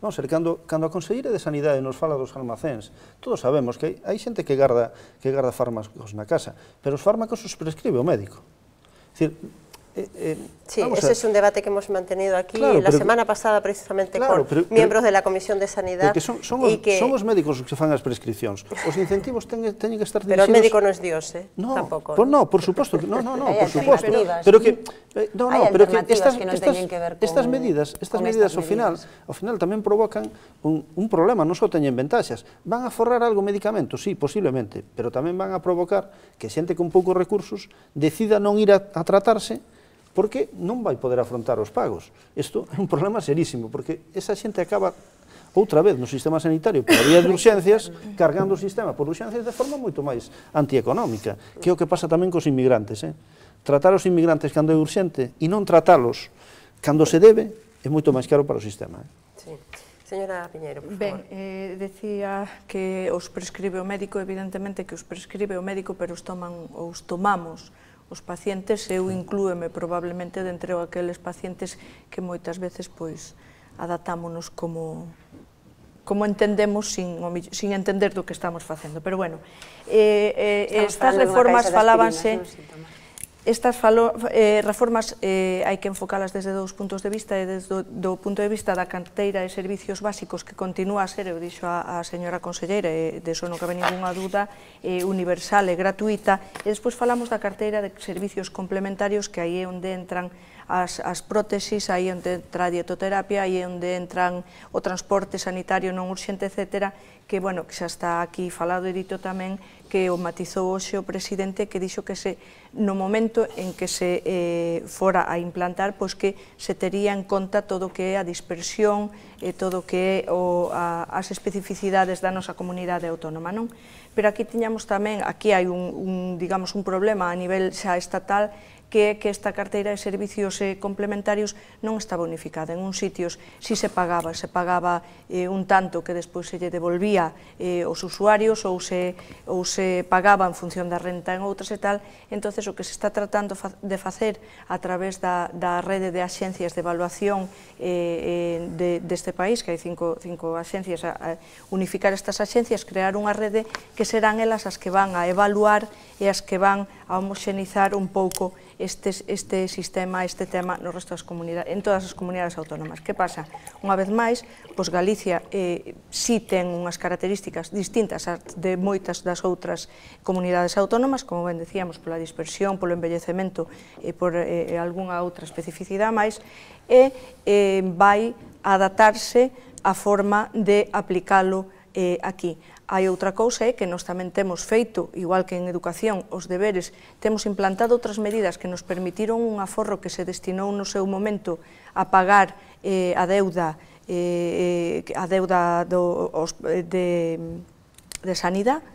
Vamos a ver, cando, cando a Conselleira de Sanidade nos fala dos almacéns, todos sabemos que hai, xente que garda, que garda fármacos na casa, pero os fármacos os prescribe o médico. É dicir, Eh, eh, sí, ese a... es un debate que hemos mantenido aquí claro, la pero, semana pasada precisamente claro, con pero, miembros de la Comisión de Sanidad. Que son, son, os, que... son os médicos os que fan as prescripcións. Os incentivos teñen, teñen que estar dirigidos... Pero o médico non é Dios, eh? No, tampoco. Por, no, por suposto. no, no, no, por suposto. Pero que, Eh, no, no, pero que estas, que non estas, que ver con, estas medidas, estas medidas, estas medidas ao final, ao final tamén provocan un, un problema, non só teñen ventaxas. Van a forrar algo medicamento, sí, posiblemente, pero tamén van a provocar que xente con poucos recursos decida non ir a, a tratarse porque non vai poder afrontar os pagos. Isto é un problema serísimo, porque esa xente acaba outra vez no sistema sanitario por vía de urxencias, cargando o sistema por urxencias de forma moito máis antieconómica, que é o que pasa tamén cos inmigrantes, eh? tratar os inmigrantes cando é urxente e non tratalos cando se debe é moito máis caro para o sistema. Eh? Señora Piñeiro, por favor. Ben, eh, decía que os prescribe o médico, evidentemente que os prescribe o médico, pero os toman ou os tomamos os pacientes, eu inclúeme probablemente dentro aqueles pacientes que moitas veces pois adaptámonos como como entendemos sin, sin entender do que estamos facendo. Pero bueno, eh, eh, estas reformas falábanse... Estas falo, eh, reformas eh, hai que enfocalas desde dous puntos de vista e desde do, do punto de vista da canteira de servicios básicos que continúa a ser, eu dixo a, a señora conselleira, e de iso non cabe ninguna dúda, eh, universal e gratuita, e despois falamos da carteira de servicios complementarios que aí é onde entran as, as prótesis, aí onde entra a dietoterapia, aí onde entran o transporte sanitario non urxente, etc., que, bueno, que xa está aquí falado e dito tamén, que o matizou hoxe o presidente que dixo que se no momento en que se eh, fora a implantar, pois que se tería en conta todo o que é a dispersión e eh, todo o que é o, a, as especificidades da nosa comunidade autónoma, non? Pero aquí tiñamos tamén, aquí hai un, un digamos un problema a nivel xa estatal que é que esta carteira de servicios eh, complementarios non estaba bonificada. En uns sitios si se pagaba, se pagaba eh, un tanto que despois se lle devolvía eh, os usuarios ou se, ou se pagaba en función da renta en outras e tal. entonces o que se está tratando de facer a través da, da rede de axencias de evaluación eh, eh de, deste país, que hai cinco, axencias, a unificar estas axencias, crear unha rede que serán elas as que van a evaluar e as que van a homoxenizar un pouco este, este sistema, este tema no resto das comunidades, en todas as comunidades autónomas. Que pasa? Unha vez máis, pois Galicia eh, si ten unhas características distintas de moitas das outras comunidades autónomas, como ben decíamos, pola dispersión, polo envellecemento e eh, por eh, algunha outra especificidade máis, e eh, vai adaptarse a forma de aplicalo eh, aquí. Hai outra cousa é eh, que nós tamén temos feito, igual que en educación, os deberes, temos implantado outras medidas que nos permitiron un aforro que se destinou no seu momento a pagar eh, a deuda eh, eh a deuda do, os, eh, de, de sanidade,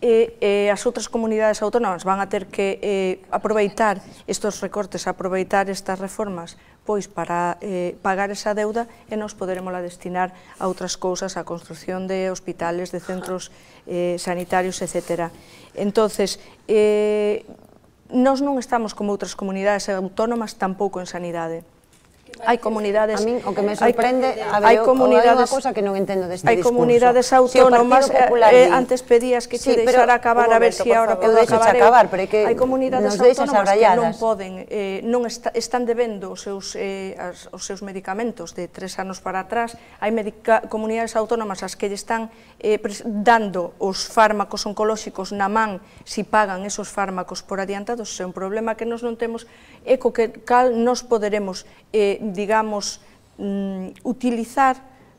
e, e as outras comunidades autónomas van a ter que eh, aproveitar estos recortes, aproveitar estas reformas pois para eh, pagar esa deuda e nos la destinar a outras cousas, a construción de hospitales, de centros eh, sanitarios, etc. Entonces, eh, nós non estamos como outras comunidades autónomas tampouco en sanidade hai comunidades... A min o que me sorprende, hai, a ver, hai comunidades, hai unha que non entendo deste hai discurso. Hai comunidades autónomas, si Popular, eh, eh, antes pedías que che sí, deixara acabar, a ver se si agora podo acabar. acabar, pero que hai comunidades autónomas que non poden, eh, non est están debendo os seus, eh, as, os seus medicamentos de tres anos para atrás, hai comunidades autónomas as que están eh, dando os fármacos oncolóxicos na man si pagan esos fármacos por adiantados, é un problema que nos non temos, eco que cal nos poderemos eh, digamos, mm, utilizar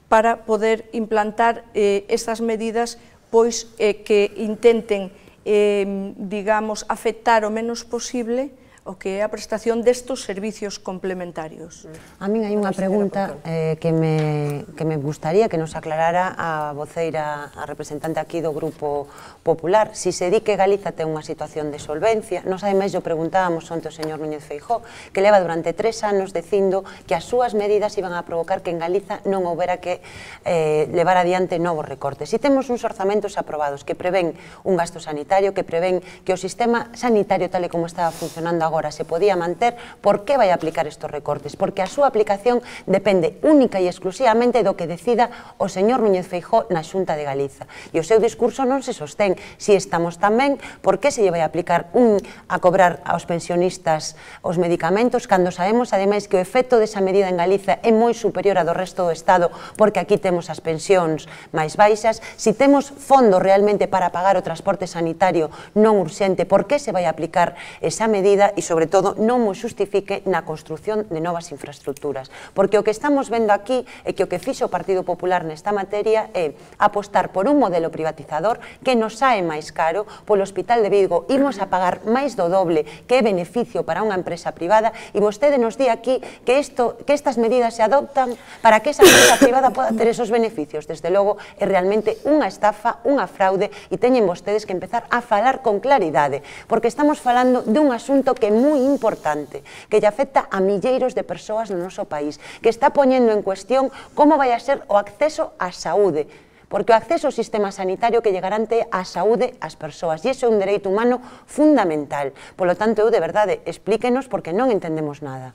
para poder implantar eh, estas medidas pois eh, que intenten, eh, digamos, afectar o menos posible o que é a prestación destos servicios complementarios. A min hai unha pois, pregunta eh, que, me, que me gustaría que nos aclarara a voceira, a representante aquí do Grupo Popular. Si se di que Galiza ten unha situación de solvencia, nos ademais yo preguntábamos onte o señor Núñez Feijó, que leva durante tres anos dicindo que as súas medidas iban a provocar que en Galiza non houbera que eh, levar adiante novos recortes. Si temos uns orzamentos aprobados que prevén un gasto sanitario, que prevén que o sistema sanitario tal e como estaba funcionando agora agora se podía manter, por que vai aplicar estos recortes? Porque a súa aplicación depende única e exclusivamente do que decida o señor Núñez Feijó na Xunta de Galiza. E o seu discurso non se sostén. Si estamos tamén, por que se lle vai aplicar un a cobrar aos pensionistas os medicamentos cando sabemos ademais que o efecto desa medida en Galiza é moi superior a do resto do Estado porque aquí temos as pensións máis baixas, si temos fondos realmente para pagar o transporte sanitario non urxente, por que se vai aplicar esa medida e sobre todo, non mo xustifique na construción de novas infraestructuras. Porque o que estamos vendo aquí é que o que fixo o Partido Popular nesta materia é apostar por un modelo privatizador que nos sae máis caro polo Hospital de Vigo. Imos a pagar máis do doble que é beneficio para unha empresa privada e vostede nos di aquí que, esto, que estas medidas se adoptan para que esa empresa privada poda ter esos beneficios. Desde logo, é realmente unha estafa, unha fraude e teñen vostedes que empezar a falar con claridade, porque estamos falando dun asunto que moi importante que lle afecta a milleiros de persoas no noso país, que está poñendo en cuestión como vai a ser o acceso á saúde, porque o acceso ao sistema sanitario que lle garante a saúde ás persoas, e iso é un dereito humano fundamental. Polo tanto, eu de verdade, explíquenos porque non entendemos nada.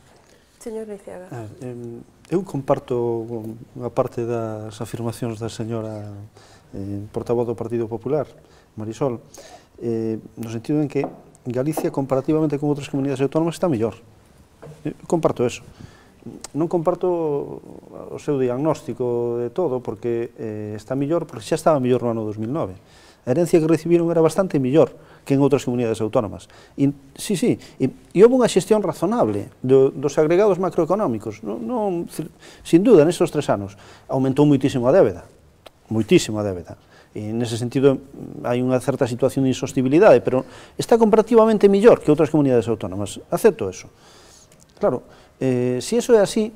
Señor Liciaga. Ah, eh, eu comparto a parte das afirmacións da señora eh, portavoz do Partido Popular, Marisol, eh, no sentido en que Galicia comparativamente con outras comunidades autónomas está mellor. Eu eh, comparto eso. Non comparto o seu diagnóstico de todo porque eh, está mellor, porque xa estaba mellor no ano 2009. A herencia que recibiron era bastante mellor que en outras comunidades autónomas. E, sí, sí, e, e houve unha xestión razonable do, dos agregados macroeconómicos. Non, non, sin duda, nestes tres anos, aumentou moitísimo a débeda. Moitísimo a débeda E nese sentido hai unha certa situación de insostibilidade, pero está comparativamente millor que outras comunidades autónomas. Acepto eso. Claro, eh, se si eso é así,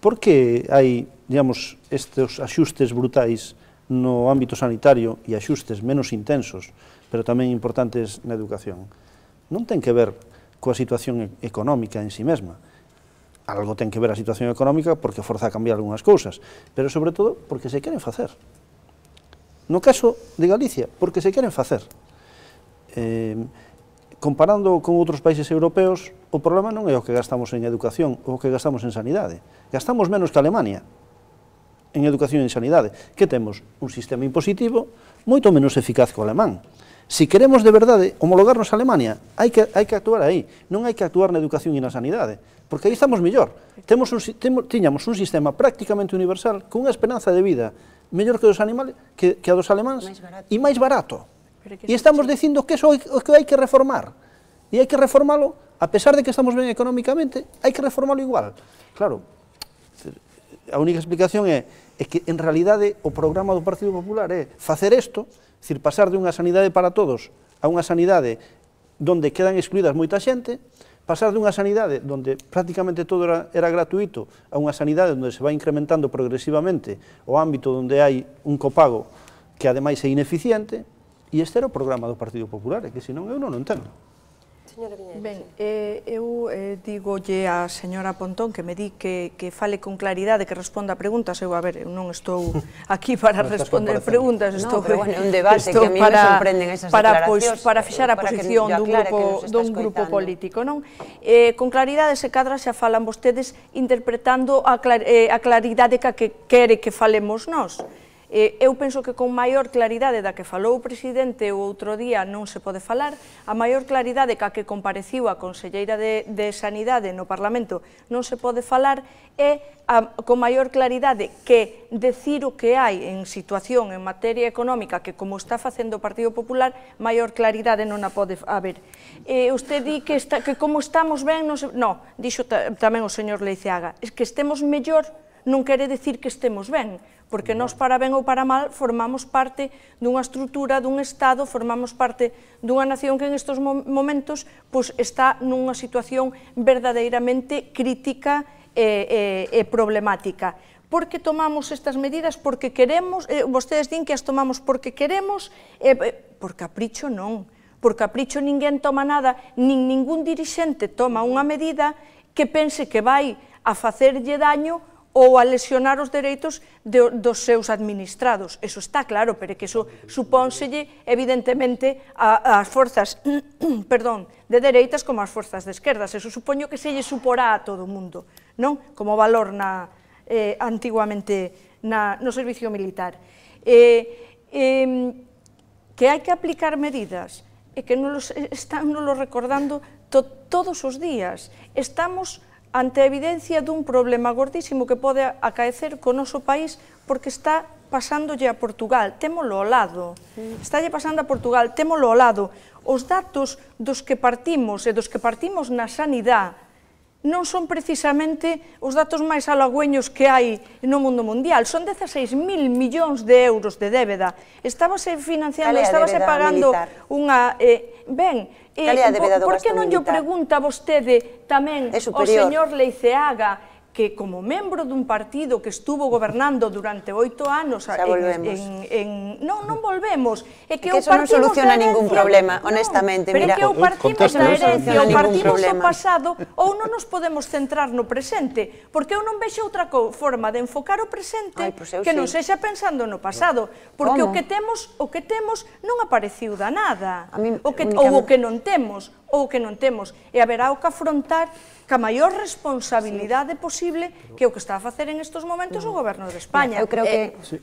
por que hai, digamos, estes axustes brutais no ámbito sanitario e axustes menos intensos, pero tamén importantes na educación? Non ten que ver coa situación económica en si sí mesma. Algo ten que ver a situación económica porque forza a cambiar algunhas cousas, pero sobre todo porque se queren facer no caso de Galicia, porque se queren facer. Eh, comparando con outros países europeos, o problema non é o que gastamos en educación ou o que gastamos en sanidade. Gastamos menos que Alemania en educación e en sanidade, que temos un sistema impositivo moito menos eficaz que o alemán. Si queremos de verdade homologarnos a Alemania, hai que, hai que actuar aí, non hai que actuar na educación e na sanidade, porque aí estamos mellor. Temos un, temos, tiñamos un sistema prácticamente universal con unha esperanza de vida mellor que os animales, que, que a dos alemáns, e máis barato. E estamos dicindo que eso o que hai que reformar. E hai que reformalo, a pesar de que estamos ben económicamente, hai que reformalo igual. Claro, a única explicación é, é que en realidade o programa do Partido Popular é facer isto, decir, pasar de unha sanidade para todos a unha sanidade donde quedan excluídas moita xente, Pasar dunha sanidade onde prácticamente todo era, era gratuito a unha sanidade onde se vai incrementando progresivamente o ámbito onde hai un copago que ademais é ineficiente, e este era o programa do Partido Popular, e que senón eu non o entendo. Señora Viñeiro. Ben, eh, eu eh, lle a señora Pontón que me di que, que fale con claridade, que responda a preguntas. Eu, a ver, eu non estou aquí para no responder preguntas. estou, no, pero bueno, un debate estou que a mí para, me sorprenden esas para, pois, para fixar a posición dun grupo, dun grupo político. Non? Eh, con claridade se cadra xa falan vostedes interpretando a, clar, eh, a claridade que, que quere que falemos nós. Eh, eu penso que con maior claridade da que falou o presidente o outro día non se pode falar, a maior claridade ca que compareciu a Conselleira de, de Sanidade no Parlamento non se pode falar é a, con maior claridade que decir o que hai en situación en materia económica que como está facendo o Partido Popular, maior claridade non a pode haber. Eh, usted di que, está, que como estamos ben, non, se, no, dixo tamén o señor Leiceaga, es que estemos mellor non quere decir que estemos ben, porque nós para ben ou para mal formamos parte dunha estrutura, dun Estado, formamos parte dunha nación que en estes momentos pois, está nunha situación verdadeiramente crítica e, e, e problemática. Por que tomamos estas medidas? Porque queremos, eh, vostedes din que as tomamos porque queremos, eh, por capricho non, por capricho ninguén toma nada, nin ningún dirixente toma unha medida que pense que vai a facerlle daño ou a lesionar os dereitos de, dos seus administrados. Eso está claro, pero que iso supónselle evidentemente as forzas perdón, de dereitas como as forzas de esquerdas. Eso supoño que se lle suporá a todo o mundo, non? Como valor na, eh, antiguamente na, no servicio militar. Eh, eh, que hai que aplicar medidas e que non los, están non los recordando to, todos os días. Estamos ante a evidencia dun problema gordísimo que pode acaecer co noso país porque está pasándolle a Portugal, témolo ao lado. lle pasando a Portugal, témolo ao lado. Os datos dos que partimos e dos que partimos na sanidade non son precisamente os datos máis halagüeños que hai no mundo mundial, son 16.000 millóns de euros de débeda. Estábase financiando, estábase pagando unha... Eh, ben, Eh, Cal a débeda do por, gasto militar? Por que non llo pregunta vostede tamén ao señor Leiceaga que como membro dun partido que estuvo gobernando durante oito anos Xa volvemos. En, en, non, non volvemos é que, é que eso non soluciona ningún problema honestamente, Pero mira é que o partimos da herencia o partimos do pasado ou non nos podemos centrar no presente porque eu non vexo outra forma de enfocar o presente Ai, pues pois que non sexa pensando no pasado porque Como? o que temos o que temos non apareciu da nada a mí, o que, únicamente... ou o que non temos ou o que non temos e haberá o que afrontar ca maior responsabilidade sí. posible que o que está a facer en estes momentos o goberno de España. Eu creo que, eh, sí.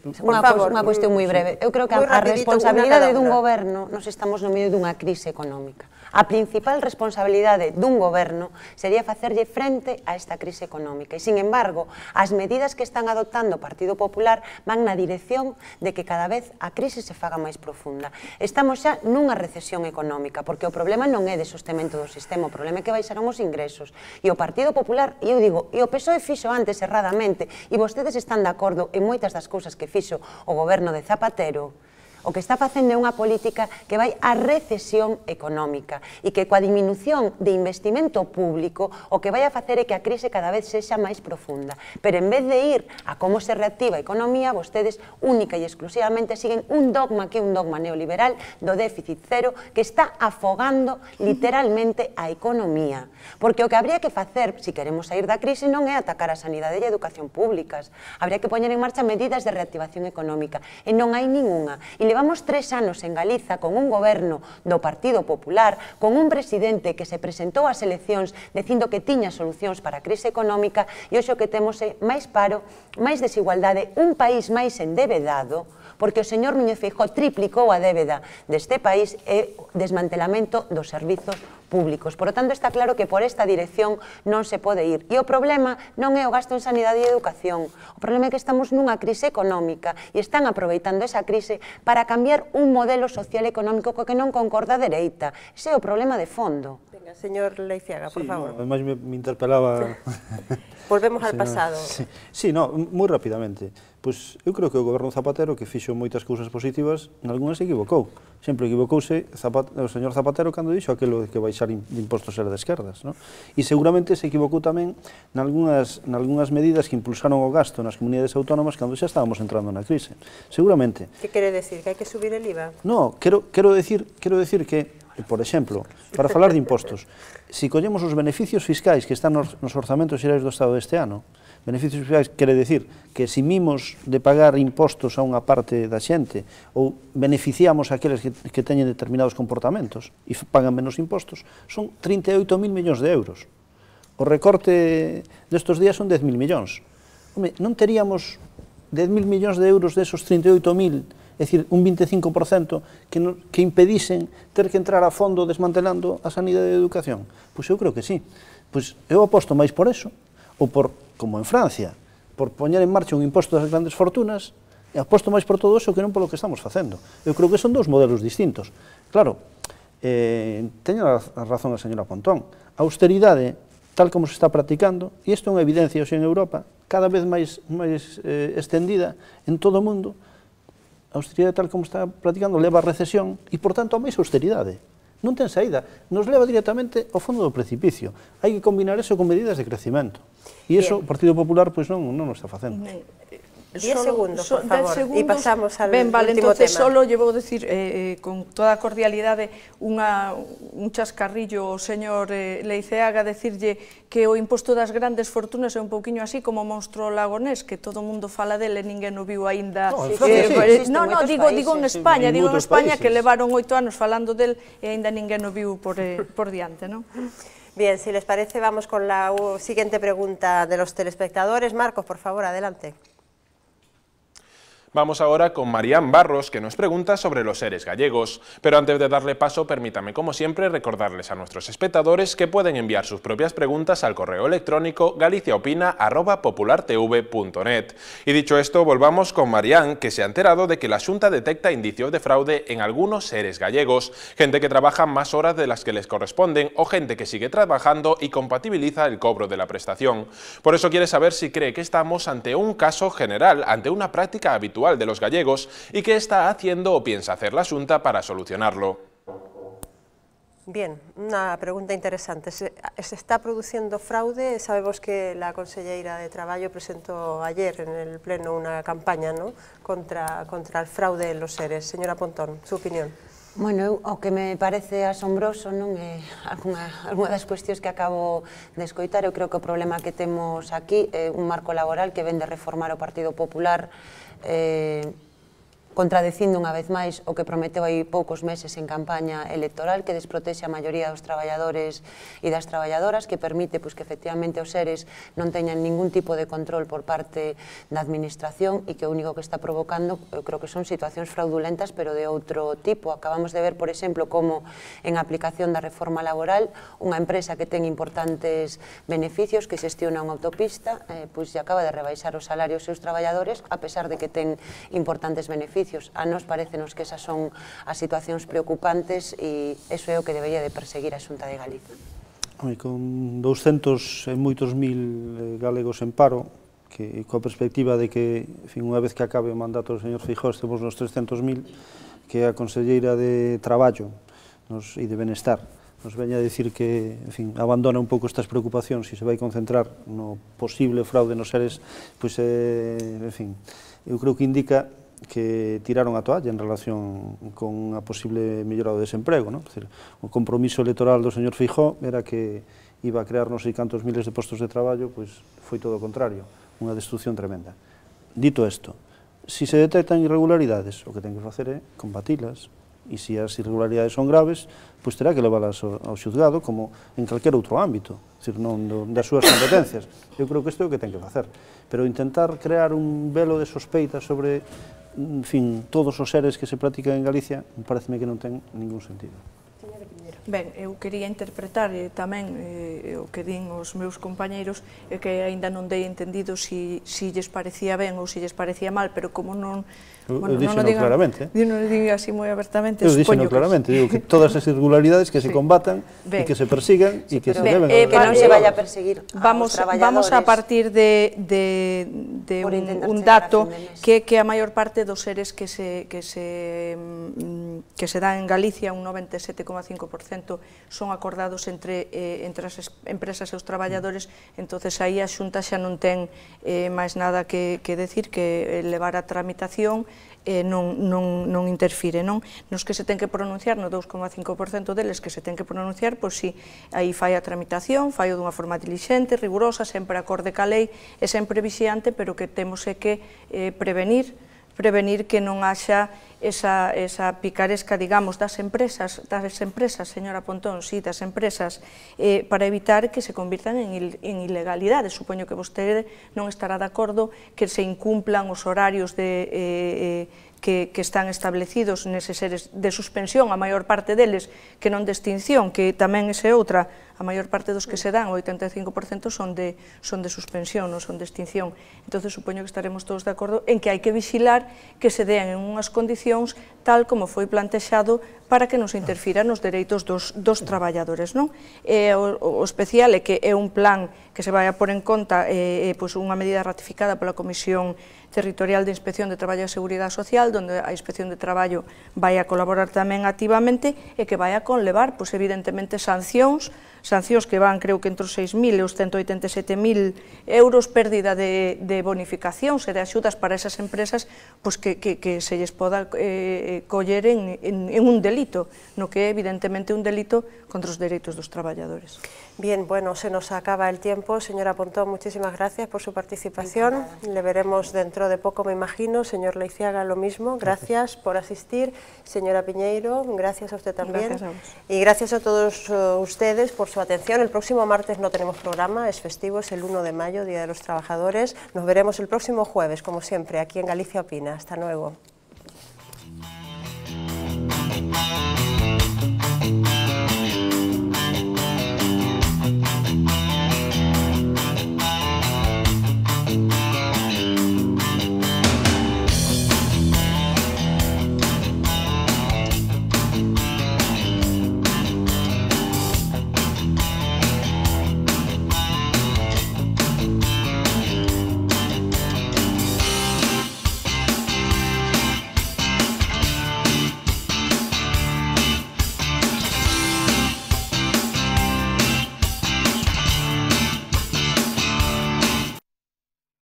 favor, unha cuestión moi breve, eu creo que a, a responsabilidade dun goberno nos estamos no medio dunha crise económica. A principal responsabilidade dun goberno sería facerlle frente a esta crise económica. E, sin embargo, as medidas que están adoptando o Partido Popular van na dirección de que cada vez a crise se faga máis profunda. Estamos xa nunha recesión económica, porque o problema non é de sostemento do sistema, o problema é que baixaron os ingresos. E o Partido Popular, e eu digo, e o PSOE fixo antes erradamente, e vostedes están de acordo en moitas das cousas que fixo o goberno de Zapatero, O que está facendo é unha política que vai á recesión económica e que coa diminución de investimento público o que vai a facer é que a crise cada vez sexa máis profunda. Pero en vez de ir a como se reactiva a economía, vostedes única e exclusivamente siguen un dogma que é un dogma neoliberal do déficit cero que está afogando literalmente a economía. Porque o que habría que facer, se si queremos sair da crise, non é atacar a sanidade e a educación públicas. Habría que poñer en marcha medidas de reactivación económica e non hai ninguna. E levamos tres anos en Galiza con un goberno do Partido Popular, con un presidente que se presentou ás eleccións dicindo que tiña solucións para a crise económica e hoxe o que temos é máis paro, máis desigualdade, un país máis endebedado, porque o señor Núñez Feijó triplicou a débeda deste país e desmantelamento dos servizos públicos. Por lo tanto, está claro que por esta dirección non se pode ir. E o problema non é o gasto en sanidade e educación. O problema é que estamos nunha crise económica e están aproveitando esa crise para cambiar un modelo social e económico co que non concorda a dereita. Ese é o problema de fondo. Venga, señor Leiciaga, por sí, favor. No, además me, me interpelaba... Volvemos al pasado. Sí, sí no, muy rápidamente. Pois eu creo que o goberno Zapatero que fixo moitas cousas positivas, nalgúnas se equivocou. Sempre equivocouse o señor Zapatero cando dixo aquilo de que baixar impostos era de esquerdas, non? E seguramente se equivocou tamén nalgúnas nalgúnas medidas que impulsaron o gasto nas comunidades autónomas cando xa estábamos entrando na crise. Seguramente. Que quere decir que hai que subir el IVA? No, quero quero decir, quero decir que por exemplo, para falar de impostos, se si collemos os beneficios fiscais que están nos orzamentos xerais do Estado deste ano, Beneficios fiscais quere decir que se si mimos de pagar impostos a unha parte da xente ou beneficiamos a aqueles que, que teñen determinados comportamentos e pagan menos impostos, son 38.000 millóns de euros. O recorte destos días son 10.000 millóns. Home, non teríamos 10.000 millóns de euros desos 38.000 é dicir, un 25% que, no, que impedisen ter que entrar a fondo desmantelando a sanidade e a educación? Pois eu creo que sí. Pois eu aposto máis por eso ou por, como en Francia, por poñer en marcha un imposto das grandes fortunas, e aposto máis por todo iso que non polo que estamos facendo. Eu creo que son dous modelos distintos. Claro, eh, teño a razón a señora Pontón, a austeridade, tal como se está practicando, e isto é unha evidencia hoxe en Europa, cada vez máis, máis eh, estendida en todo o mundo, a austeridade tal como está practicando leva a recesión e, por tanto, a máis austeridade. Non ten saída, nos leva directamente ao fondo do precipicio. Hai que combinar eso con medidas de crecimento. E iso o Partido Popular pois non non o está facendo. 10 eh, segundos, so, por favor, segundos, e pasamos al ben, vale, último entonces, tema. solo llevo a decir eh, eh con toda cordialidade unha, un chascarrillo ao señor eh, Leiceaga decirlle que o imposto das grandes fortunas é un pouquiño así como o monstro lagonés, que todo o mundo fala dele, ninguén o viu aínda. No, non, eh, no, digo, digo en España, digo en España países. que levaron oito anos falando del e aínda ninguén o viu por, eh, por diante, non? Bien, si les parece, vamos con la siguiente pregunta de los telespectadores. Marcos, por favor, adelante. Vamos ahora con Marían Barros, que nos pregunta sobre los seres gallegos. Pero antes de darle paso, permítame como siempre recordarles a nuestros espectadores que pueden enviar sus propias preguntas al correo electrónico galiciaopina.populartv.net. Y dicho esto, volvamos con Marían, que se ha enterado de que la Junta detecta indicios de fraude en algunos seres gallegos, gente que trabaja más horas de las que les corresponden o gente que sigue trabajando y compatibiliza el cobro de la prestación. Por eso quiere saber si cree que estamos ante un caso general, ante una práctica habitual de los gallegos y qué está haciendo o piensa hacer la asunta... para solucionarlo. Bien, una pregunta interesante. ¿Se, está produciendo fraude? Sabemos que la consellera de Trabajo presentó ayer en el Pleno una campaña contra, contra el fraude en los seres. Señora Pontón, su opinión. Bueno, o que me parece asombroso eh, algunas é las que acabo de escoitar, yo creo que el problema que tenemos aquí é un marco laboral que vende reformar o Partido Popular É, contradecindo unha vez máis o que prometeu hai poucos meses en campaña electoral que desprotexe a maioría dos traballadores e das traballadoras, que permite pois, que efectivamente os seres non teñan ningún tipo de control por parte da administración e que o único que está provocando eu creo que son situacións fraudulentas pero de outro tipo. Acabamos de ver, por exemplo, como en aplicación da reforma laboral unha empresa que ten importantes beneficios que xestiona unha autopista eh, pois, se acaba de rebaixar os salarios seus traballadores a pesar de que ten importantes beneficios servicios. A nos parecenos que esas son as situacións preocupantes e eso é o que debería de perseguir a Xunta de Galiza. con 200 e moitos mil eh, galegos en paro, que coa perspectiva de que, en fin, unha vez que acabe o mandato do señor Feijóo, estemos nos 300.000, que a Conselleira de Traballo nos, e de Benestar nos veña a decir que, en fin, abandona un pouco estas preocupacións e se vai concentrar no posible fraude nos seres, pois, eh, en fin, eu creo que indica que tiraron a toalla en relación con a posible mellora do desemprego. ¿no? Decir, o compromiso electoral do señor Fijó era que iba a crear non sei cantos miles de postos de traballo, pois foi todo o contrario, unha destrucción tremenda. Dito isto, se si se detectan irregularidades, o que ten que facer é combatilas, e se as irregularidades son graves, pois terá que leválas ao xuzgado como en calquer outro ámbito, decir, non das súas competencias. Eu creo que isto é o que ten que facer. Pero intentar crear un velo de sospeita sobre en fin, todos os seres que se practican en Galicia, pareceme que non ten ningún sentido. Ben, eu quería interpretar eh, tamén eh, o que din os meus compañeiros que aínda non dei entendido si, si lles parecía ben ou si lles parecía mal, pero como non... Eu, bueno, non, non claramente. Eu non diga así moi abertamente, eu supoño claramente, digo que todas as irregularidades que se combatan e que se persigan e que se deben... Eh, que non se vaya a perseguir vamos, Vamos a partir de, de, de un, dato que que a maior parte dos seres que se, que se, mm, que se dan en Galicia, un 97,5% son acordados entre, eh, entre as empresas e os traballadores, entonces aí a Xunta xa non ten eh, máis nada que, que decir que eh, levar a tramitación eh, non, non, non interfire. Non? Nos que se ten que pronunciar, no 2,5% deles que se ten que pronunciar, pois si aí fai a tramitación, fai dunha forma dilixente, rigurosa, sempre acorde ca lei, e sempre vixiante, pero que temos é que eh, prevenir prevenir que non haxa esa, esa picaresca, digamos, das empresas, das empresas, señora Pontón, sí, das empresas, eh, para evitar que se convirtan en, il, en ilegalidades. Supoño que vostede non estará de acordo que se incumplan os horarios de... Eh, eh, que, que están establecidos neses seres de suspensión, a maior parte deles, que non de extinción, que tamén ese outra a maior parte dos que se dan, o 85% son de, son de suspensión, non son de extinción. Entón, supoño que estaremos todos de acordo en que hai que vigilar que se dean en unhas condicións tal como foi plantexado para que non se interfira nos dereitos dos, dos traballadores. Non? E, o, o especial é que é un plan que se vai a por en conta eh, pois unha medida ratificada pola Comisión Territorial de Inspección de Traballo e Seguridade Social, donde a Inspección de Traballo vai a colaborar tamén activamente e que vai a conlevar, pois, evidentemente, sancións sancións que van, creo que entre os 6.000 e os 187.000 euros pérdida de, de bonificacións e de axudas para esas empresas pois que, que, que se lles poda eh, coller en, en, en un delito, no que é evidentemente un delito contra os dereitos dos traballadores. Bien, bueno, se nos acaba el tiempo. Señora Pontón, muchísimas gracias por su participación. Le veremos dentro de poco, me imagino. Señor Leiciaga, lo mismo. Gracias, por asistir. Señora Piñeiro, gracias a usted también. y gracias a todos eh, ustedes por su atención. El próximo martes no tenemos programa, es festivo, es el 1 de mayo, Día de los Trabajadores. Nos veremos el próximo jueves, como siempre, aquí en Galicia Opina. Hasta luego.